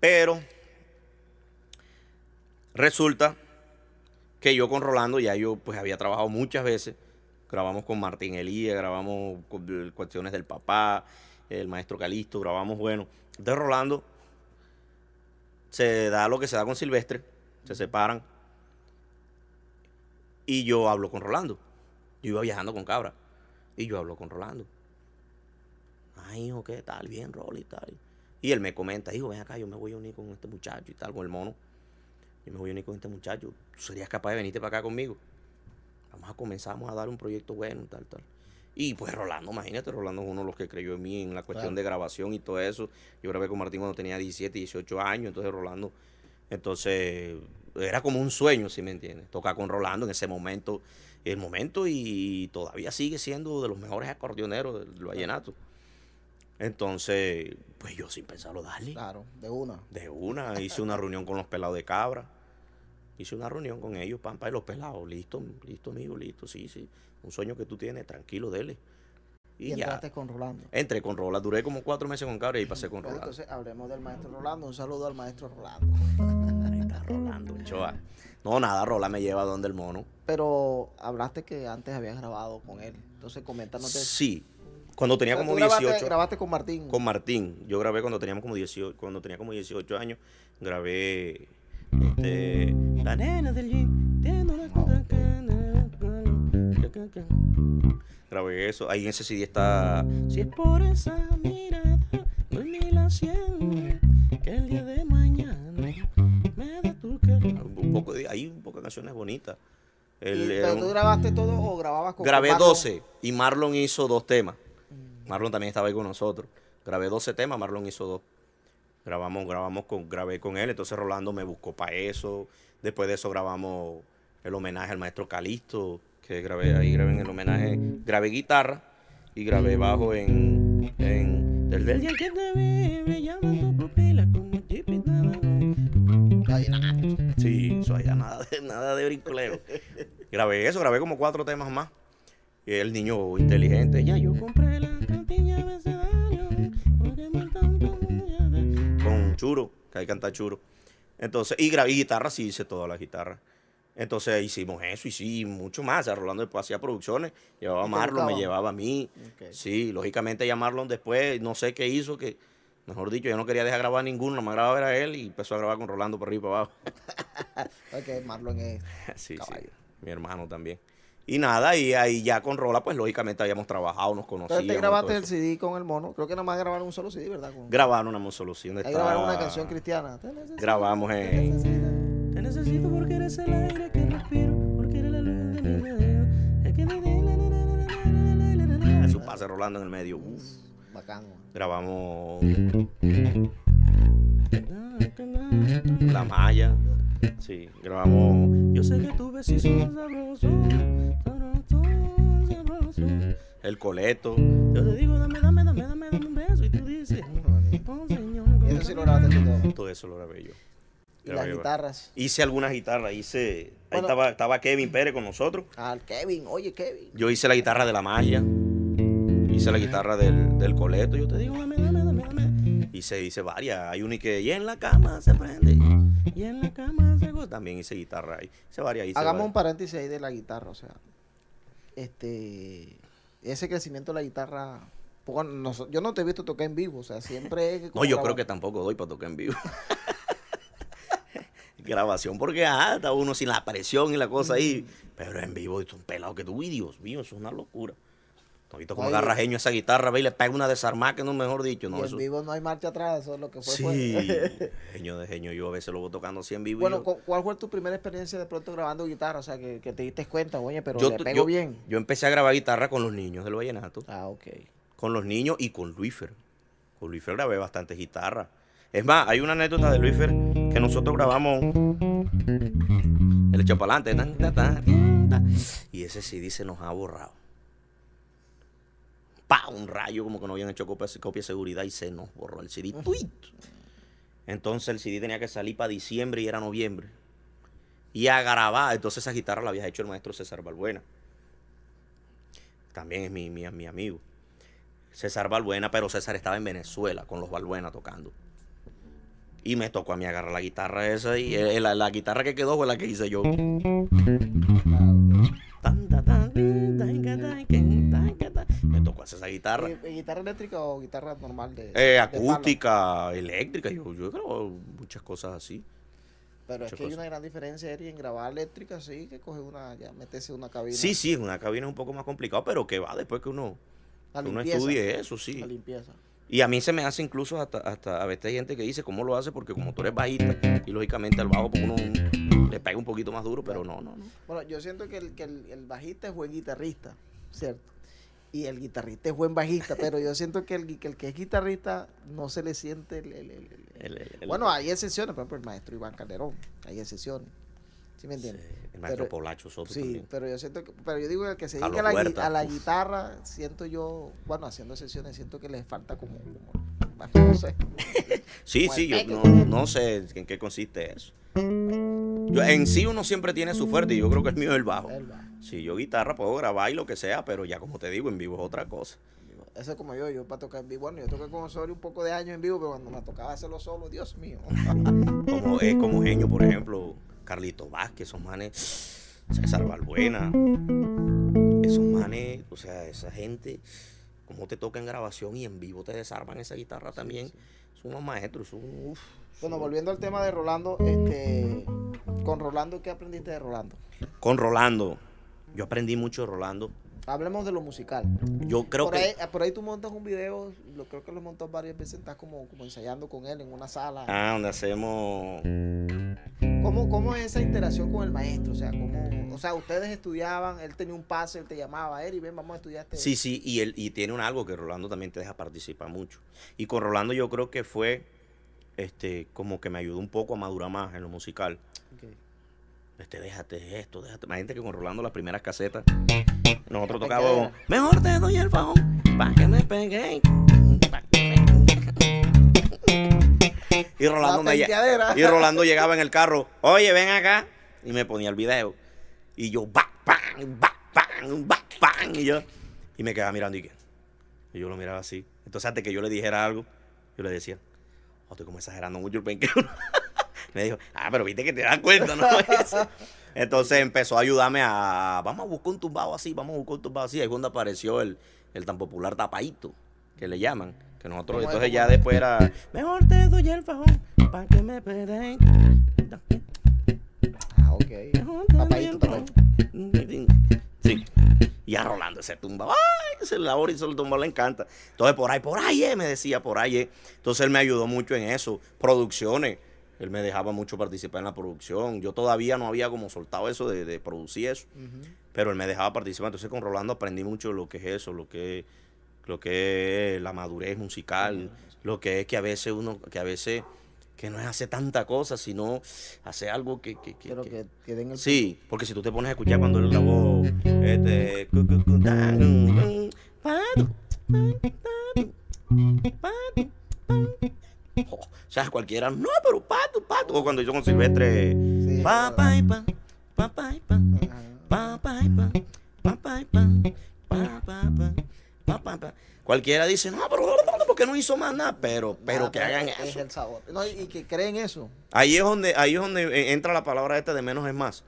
Pero resulta que yo con Rolando ya yo pues había trabajado muchas veces grabamos con Martín Elías, grabamos cuestiones del papá, el maestro Calisto, grabamos, bueno. Entonces Rolando se da lo que se da con Silvestre, se separan. Y yo hablo con Rolando. Yo iba viajando con Cabra. Y yo hablo con Rolando. Ay, hijo, ¿qué tal? Bien, Rol y tal. Y él me comenta, hijo, ven acá, yo me voy a unir con este muchacho y tal, con el mono. Yo me voy a unir con este muchacho. serías capaz de venirte para acá conmigo? vamos a comenzamos a dar un proyecto bueno, tal, tal. Y pues Rolando, imagínate, Rolando es uno de los que creyó en mí en la cuestión de grabación y todo eso. Yo grabé con Martín cuando tenía 17, 18 años, entonces Rolando, entonces era como un sueño, si me entiendes, tocar con Rolando en ese momento, el momento y todavía sigue siendo de los mejores acordeoneros del vallenato. Entonces, pues yo sin pensarlo, dale. Claro, de una. De una, hice una reunión con los pelados de cabra hice una reunión con ellos, pampa, y los pelados, listo, listo, amigo, listo, sí, sí, un sueño que tú tienes, tranquilo, dele. Y, entraste con Rolando. Entré con Rolando, duré como cuatro meses con Cabra y pasé con Rolando. Entonces hablemos del maestro Rolando, un saludo al maestro Rolando. Ahí está Rolando, Choa. No, nada, Rola me lleva donde el mono. Pero hablaste que antes habías grabado con él, entonces coméntanos. De... Sí, cuando tenía como 18. 18. grabaste con Martín? Con Martín. Yo grabé cuando teníamos como 18, cuando tenía como 18 años, grabé de este, la nena del cana Grabé eso, ahí en ese CD está. Si es por esa mirada, no ni la siento, que el día de mañana me da tu cariño. hay un poco de canciones bonitas. El, eh, ¿Pero tú grabaste todo o grababas con Grabé 12 y Marlon hizo dos temas. Marlon también estaba ahí con nosotros. Grabé 12 temas, Marlon hizo dos. Grabamos, grabamos con, grabé con él, entonces Rolando me buscó para eso. Después de eso grabamos el homenaje al maestro Calisto, que grabé ahí, grabé en el homenaje, grabé guitarra y grabé bajo en, me Sí, eso allá nada de, nada de grabé eso, grabé como cuatro temas más. el niño inteligente, ya yo compré la churo, que hay que churo. Entonces, y, grabé guitarra, sí hice toda la guitarra, Entonces hicimos eso y sí, mucho más. Rolando después hacía producciones, llevaba a Marlon, me llevaba a mí. Sí, lógicamente ya Marlon después, no sé qué hizo, que mejor dicho, yo no quería dejar grabar a ninguno, nomás grababa a él y empezó a grabar con Rolando por arriba y para abajo. ok, Marlon es. Sí, sí, mi hermano también. Y nada, y ahí ya con Rola, pues lógicamente habíamos trabajado, nos conocíamos. Entonces te grabaste el CD con el mono. Creo que nada más grabaron un solo CD, ¿verdad? Grabaron una solo CD. Ahí grabaron una canción cristiana. Grabamos en... Te necesito, porque eres el aire que respiro, porque eres la luz de mi vida. un pase Rolando en el medio. Uf. Bacán. Grabamos... La Maya. Sí, grabamos. Yo sé que ves besos son sabrosos. El coleto. Yo te digo, dame, dame, dame, dame, un beso. Y tú dices, oh, señor. Eso sí lo grabaste todo. Todo eso lo grabé yo. Y las guitarras. Hice algunas guitarras, hice. Ahí estaba, estaba Kevin Pérez con nosotros. Ah, Kevin, oye Kevin. Yo hice la guitarra de la magia. Hice la guitarra del, del coleto. Yo te digo, dame, dame. Y se dice varias. Hay un y que, en la cama se prende. Y en la cama se goza, También hice guitarra ahí. Se varía. Hagamos un paréntesis ahí de la guitarra, o sea. Este. Ese crecimiento de la guitarra. yo no te he visto tocar en vivo, o sea, siempre. no, yo creo que tampoco doy para tocar en vivo. grabación porque hasta ah, está uno sin la presión y la cosa ahí. Mm. Pero en vivo es un pelado que tú, Dios mío, es una locura. Ahorita como garrajeño esa guitarra, ve y le pega una desarmada que no, mejor dicho. No, en vivo no hay marcha atrás, eso es lo que fue. Sí, pues. genio de genio, yo a veces lo voy tocando 100 vivo. Bueno, ¿cuál fue tu primera experiencia de pronto grabando guitarra? O sea, que, te diste cuenta, oye, pero yo, le pego bien. Yo empecé a grabar guitarra con los niños del vallenato. Ah, ok. Con los niños y con Luífer. Con Luífer grabé bastante guitarra Es más, hay una anécdota de Luífer que nosotros grabamos el chapalante. Y ese sí dice nos ha borrado un rayo, como que no habían hecho copia, de seguridad y se nos borró el CD. Entonces el CD tenía que salir para diciembre y era noviembre. Y a entonces esa guitarra la había hecho el maestro César Balbuena. También es mi, mi, amigo. César Balbuena, pero César estaba en Venezuela con los Balbuena tocando. Y me tocó a mí agarrar la guitarra esa y eh, la, la, guitarra que quedó fue la que hice yo. Me tocó hacer esa guitarra. ¿Guitarra eléctrica o guitarra normal? De, eh, acústica, eléctrica. Yo, yo he muchas cosas así. Pero es que hay una gran diferencia, en grabar eléctrica, sí, que coge una, ya meterse una cabina. Sí, sí, una cabina es un poco más complicado, pero que va después que uno, estudie eso, sí. limpieza. Y a mí se me hace incluso hasta, hasta a veces hay gente que dice cómo lo hace, porque como tú eres bajista, y lógicamente al bajo pues, uno le pega un poquito más duro, pero no, no, no. Bueno, yo siento que el, que el, el bajista es buen guitarrista, ¿cierto? y el guitarrista es buen bajista, pero yo siento que el que, es guitarrista no se le siente el... bueno, hay excepciones, por ejemplo, el maestro Iván Calderón, hay excepciones. ¿Sí me entiendes? el maestro Polacho Soto Sí, pero yo siento que, pero yo digo el que se dedica a la, guitarra, siento yo, bueno, haciendo sesiones, siento que les falta como, no sé. sí, sí, yo no, sé en qué consiste eso. en sí uno siempre tiene su fuerte y yo creo que el mío es El bajo. Si yo guitarra puedo grabar y lo que sea, pero ya como te digo, en vivo es otra cosa. Eso es como yo, yo para tocar en vivo. yo toqué con Osorio un poco de años en vivo, pero cuando me tocaba hacerlo solo, Dios mío. como, es como genio, por ejemplo, Carlito Vázquez, esos manes, César Balbuena, esos manes, o sea, esa gente, como te toca en grabación y en vivo te desarman esa guitarra también. Son unos maestros, son uf, Bueno, volviendo al tema de Rolando, este, con Rolando, ¿qué aprendiste de Rolando? Con Rolando yo aprendí mucho, Rolando. Hablemos de lo musical. Yo creo que. Ah, por ahí tú montas un video, lo, creo que lo montas varias veces, estás como, ensayando con él en una sala. Ah, donde hacemos. ¿Cómo, ¿Cómo, es esa interacción con el maestro? O sea, o sea, ustedes estudiaban, él tenía un pase, él te llamaba, él y ven, vamos a estudiar este. Sí, sí, y, él, y tiene un algo que Rolando también te deja participar mucho. Y con Rolando yo creo que fue este, como que me ayudó un poco a madurar más en lo musical. Okay este, déjate esto, déjate. Imagínate que con Rolando las primeras casetas, nosotros tocábamos, mejor te doy el fajón, pa' que me pegué. Y Rolando, llegaba en el carro, oye, ven acá, y me ponía el video. Y yo, y yo, y me quedaba mirando y, y yo lo miraba así. Entonces, antes que yo le dijera algo, yo le decía, oh, estoy como exagerando mucho el penqueo. Me dijo, ah, pero viste que te das cuenta, ¿no? Entonces empezó a ayudarme a, vamos a buscar un tumbado así, vamos a buscar un tumbado así. Ahí es cuando apareció el, tan popular tapaito que le llaman. Que nosotros, entonces ya después era, mejor te doy el fajón para que me peden. Ah, ok. tapaito Sí. Y a Rolando ese tumba, ¡ay! Se labor y tumba, le encanta. Entonces por ahí, por ahí, eh, me decía, por ahí. Eh. Entonces él me ayudó mucho en eso. Producciones él me dejaba mucho participar en la producción. Yo todavía no había como soltado eso de, producir eso. Pero él me dejaba participar. Entonces con Rolando aprendí mucho lo que es eso, lo que, lo que es la madurez musical, lo que es que a veces uno, que a veces que no es hacer tanta cosa, sino hacer algo que... que, que, Pero que, Sí, porque si tú te pones a escuchar cuando él grabó... Este, o sea, cualquiera, no, pero pato, pato. O cuando hizo con Silvestre, pa pa y pa pa y pa pa y pa pa pa pa pa Cualquiera dice, no, pero porque no hizo más nada, pero, pero que hagan eso. y que creen eso. Ahí es donde, ahí es donde entra la palabra esta de menos es más.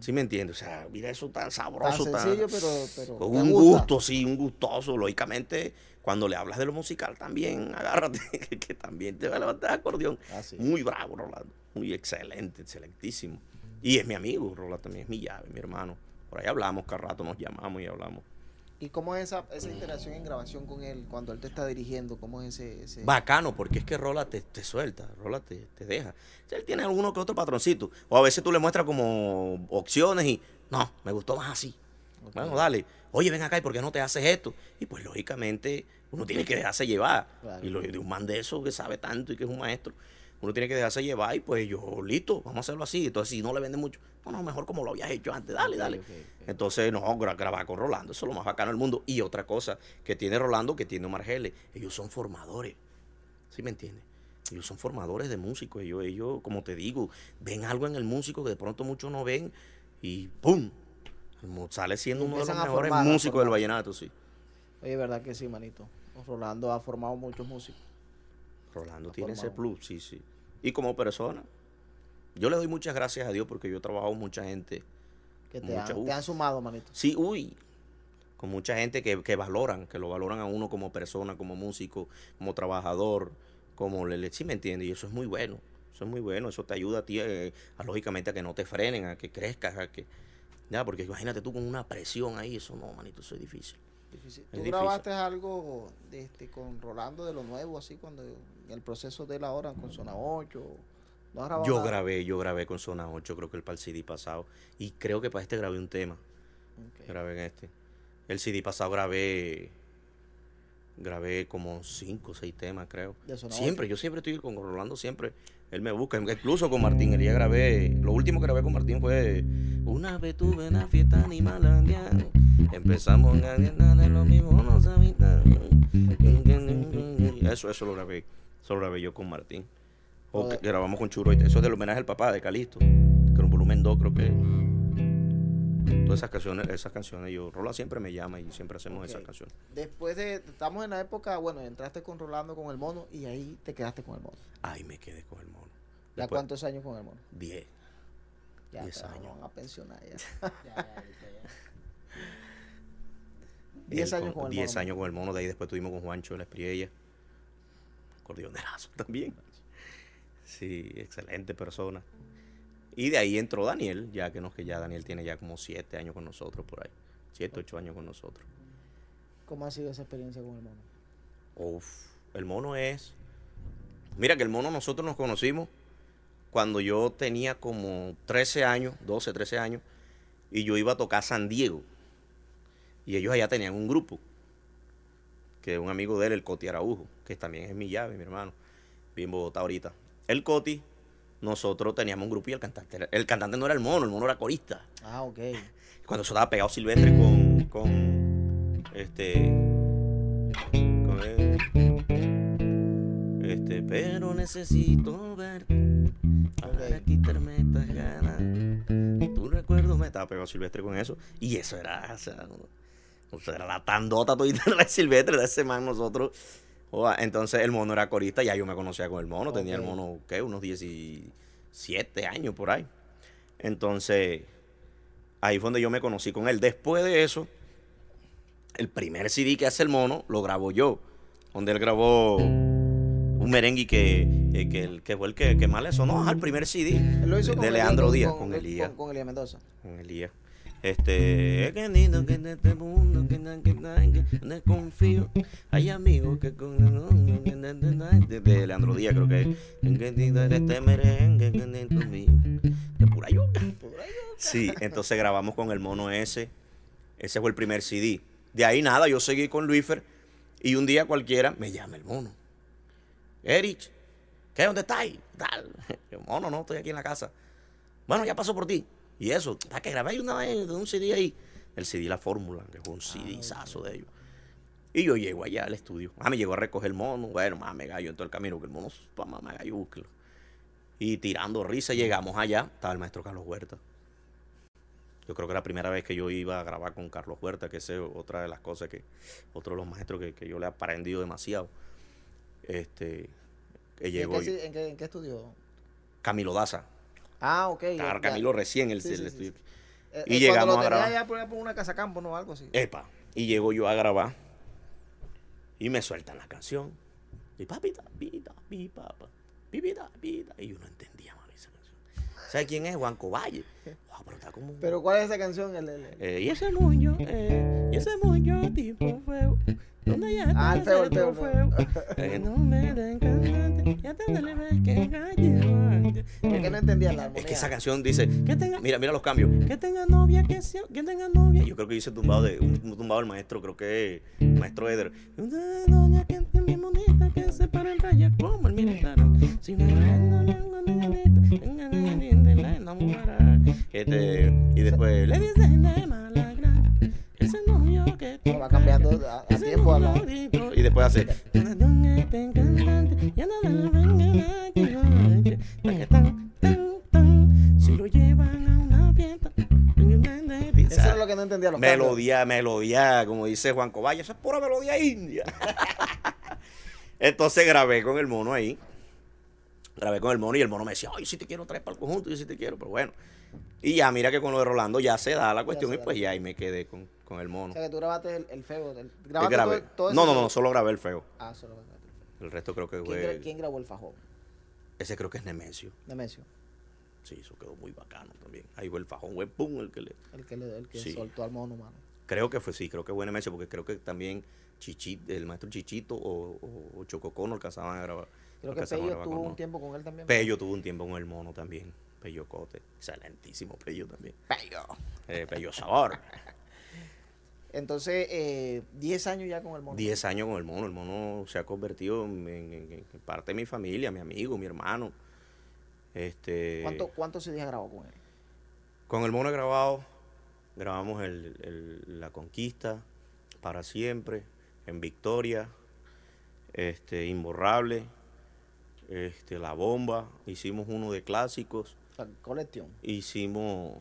¿Sí me entiendo. O sea, mira eso tan sabroso, tan, sencillo, pero, pero, con un gusto, sí, un gustoso. Lógicamente, cuando le hablas de lo musical también, agárrate, que, también te va a levantar el acordeón. Muy bravo, Rolando. Muy excelente, excelentísimo. Y es mi amigo, Rolando también es mi llave, mi hermano. Por ahí hablamos, cada rato nos llamamos y hablamos. ¿Y cómo es esa, esa interacción en grabación con él cuando él te está dirigiendo? ¿Cómo es ese...? Bacano, porque es que Rola te, suelta, Rola te, deja. O él tiene alguno que otro patroncito. O a veces tú le muestras como opciones y... No, me gustó más así. Bueno, dale. Oye, ven acá, ¿y por qué no te haces esto? Y pues lógicamente uno tiene que dejarse llevar. Y lo de un man de eso que sabe tanto y que es un maestro, uno tiene que dejarse llevar y pues yo, listo, vamos a hacerlo así. Entonces, si no le vende mucho, no mejor como lo habías hecho antes, dale, dale. Entonces, no, grabar con Rolando, eso es lo más bacano del mundo. Y otra cosa que tiene Rolando, que tiene Margeles, ellos son formadores. ¿Sí me entiendes? Ellos son formadores de músicos. Ellos, ellos, como te digo, ven algo en el músico que de pronto muchos no ven y ¡pum! Sale siendo uno de los mejores músicos del vallenato, sí. Oye, Es verdad que sí, manito. Rolando ha formado muchos músicos. Rolando tiene ese plus, sí, sí. Y como persona, yo le doy muchas gracias a Dios porque yo he trabajado con mucha gente. Que te, han, sumado, manito. Sí, uy. Con mucha gente que, valoran, que lo valoran a uno como persona, como músico, como trabajador, como le, le sí me entiendes, y eso es muy bueno. Eso es muy bueno, eso te ayuda a ti, eh, lógicamente, a que no te frenen, a que crezcas, a que. Ya, porque imagínate tú con una presión ahí, eso no, manito, eso es difícil. ¿Tú grabaste algo este, con Rolando de lo nuevo, así, cuando el proceso de la hora con Zona 8? yo grabé, yo grabé con Zona 8, creo que el para el CD pasado. Y creo que para este grabé un tema. Grabé en este. El CD pasado grabé grabé como cinco o seis temas, creo. Siempre, yo siempre estoy con Rolando, siempre. Él me busca, incluso con Martín, el día grabé. Lo último que grabé con Martín fue Una vez tuve una fiesta animal Empezamos en lo mismo, no Eso, eso lo grabé. Eso lo grabé yo con Martín. O grabamos con Churo. Eso es del homenaje al papá de Calisto Que un volumen 2 creo que. Todas esas canciones, esas canciones, yo, Rola siempre me llama y siempre hacemos esas canciones. Después de, estamos en la época, bueno, entraste con Rolando con el mono y ahí te quedaste con el mono. Ahí me quedé con el mono. ¿Ya cuántos años con el mono? Diez. Ya, años. a pensionar ya, ya, ya 10 años con, el mono. de ahí después estuvimos con Juancho en la Espriella. Cordionerazo también. Sí, excelente persona. Y de ahí entró Daniel, ya que nos que ya Daniel tiene ya como 7 años con nosotros por ahí. 7, 8 años con nosotros. ¿Cómo ha sido esa experiencia con el mono? Uf, el mono es Mira que el mono nosotros nos conocimos cuando yo tenía como 13 años, 12, 13 años, y yo iba a tocar San Diego. Y ellos allá tenían un grupo, que un amigo de él, el Coti Araujo, que también es mi llave, mi hermano, bien Bogotá ahorita. El Coti, nosotros teníamos un grupo y el cantante, el cantante no era el mono, el mono era corista. Ah, ok. Cuando eso estaba pegado Silvestre con, con este... Con él. Este, pero necesito verte para quitarme estas ganas. Tu recuerdo me estaba pegado Silvestre con eso. Y eso era, o era la tandota la silvestre de ese man nosotros. entonces el mono era corista, ya yo me conocía con el mono, tenía el mono, ¿qué? Unos 17 años por ahí. Entonces, ahí fue donde yo me conocí con él. Después de eso, el primer CD que hace el mono lo grabo yo, donde él grabó un merengue que, eh, fue el que, más le sonó al primer CD de, Leandro Díaz, con, con Elías. Con, con Elías Mendoza. Con Elías. Este, que lindo que en este mundo, que na, que que confío. Hay amigos que con que de, Leandro Díaz, creo que es. Que este merengue, que lindo mío. De pura yuca, pura yuca. Sí, entonces grabamos con el mono ese. Ese fue el primer CD. De ahí nada, yo seguí con Luifer. Y un día cualquiera me llama el mono. Erich, ¿qué? ¿Dónde estás? Tal. Yo, mono, no, estoy aquí en la casa. Bueno, ya pasó por ti. Y eso, para que grabé una vez de un CD ahí. El CD La Fórmula, que fue un ah, sazo de ellos. Y yo llego allá al estudio. Ah, me llegó a recoger el mono. Bueno, me gallo en todo el camino, que el mono, mamá, me gallo, Y tirando risa mm. llegamos allá. Estaba el maestro Carlos Huerta. Yo creo que era la primera vez que yo iba a grabar con Carlos Huerta, que es otra de las cosas que, otro de los maestros que, yo le he aprendido demasiado. Este, llegó ¿En qué estudio? Camilo Daza. Ah, ok. Estaba Camilo ya. recién el, sí, el sí, estudio. y eh, eh llegamos lo a grabar. Ya por una casa campo, ¿no? Algo así. Epa. Y llego yo a grabar. Y me sueltan la canción. Y papita, vida, pi, papá. vida, vida Y yo no entendía, más esa canción. ¿Sabes quién es? Juan Coballe. pero está como. Pero ¿cuál es esa canción? El, Eh, y ese moño, eh, y ese moño, tipo feo. ¿Dónde ya te Ah, eh, no me den es que no entendía la armonía. Es que esa canción dice, que tenga, mira, mira los cambios. Que tenga novia, que, sea, que tenga novia. Yo creo que hice tumbado de un, tumbado el maestro, creo que maestro Eder. que se para en raya como el militar. Si este, y después le dicen va cambiando a, tiempo y después hace eso es lo que no entendía melodía melodía como dice Juan Cobaya Esa es pura melodía india entonces grabé con el mono ahí grabé con el mono y el mono me decía, ay, si te quiero traer para el conjunto, yo sí te quiero, pero bueno. Y ya, mira que con lo de Rolando ya se da la cuestión y pues ya ahí me quedé con, con, el mono. O sea, que tú grabaste el, feo. grabaste Todo, no, no, no, solo grabé el feo. Ah, solo grabé. el feo. El resto creo que fue... ¿Quién grabó el fajón? Ese creo que es Nemesio. Nemesio. Sí, eso quedó muy bacano también. Ahí fue el fajón, fue pum, el que le... El que, le, el que soltó al mono, mano. Creo que fue, sí, creo que fue Nemesio, porque creo que también Chichito, el maestro Chichito o, o, o Chococono alcanzaban a grabar. Creo Pello tuvo un tiempo con él también. Pello tuvo un tiempo con el mono también. Pello Cote. Excelentísimo Pello también. Pello. Eh, Pello Sabor. Entonces, 10 eh, años ya con el mono. 10 años con el mono. El mono se ha convertido en, parte de mi familia, mi amigo, mi hermano. Este, ¿Cuántos días has grabado con él? Con el mono he grabado. Grabamos La Conquista, Para Siempre, En Victoria, este, Imborrable este, La Bomba, hicimos uno de clásicos. La colección. Hicimos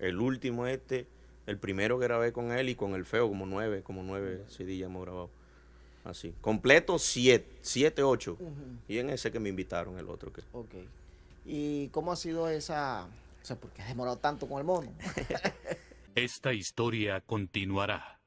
el último este, el primero que grabé con él y con el feo, como nueve, como nueve CD ya hemos grabado. Así. Completo siete, siete, ocho. Y en ese que me invitaron el otro. Que... Ok. ¿Y cómo ha sido esa... O sea, ¿por qué has demorado tanto con el mono? Esta historia continuará.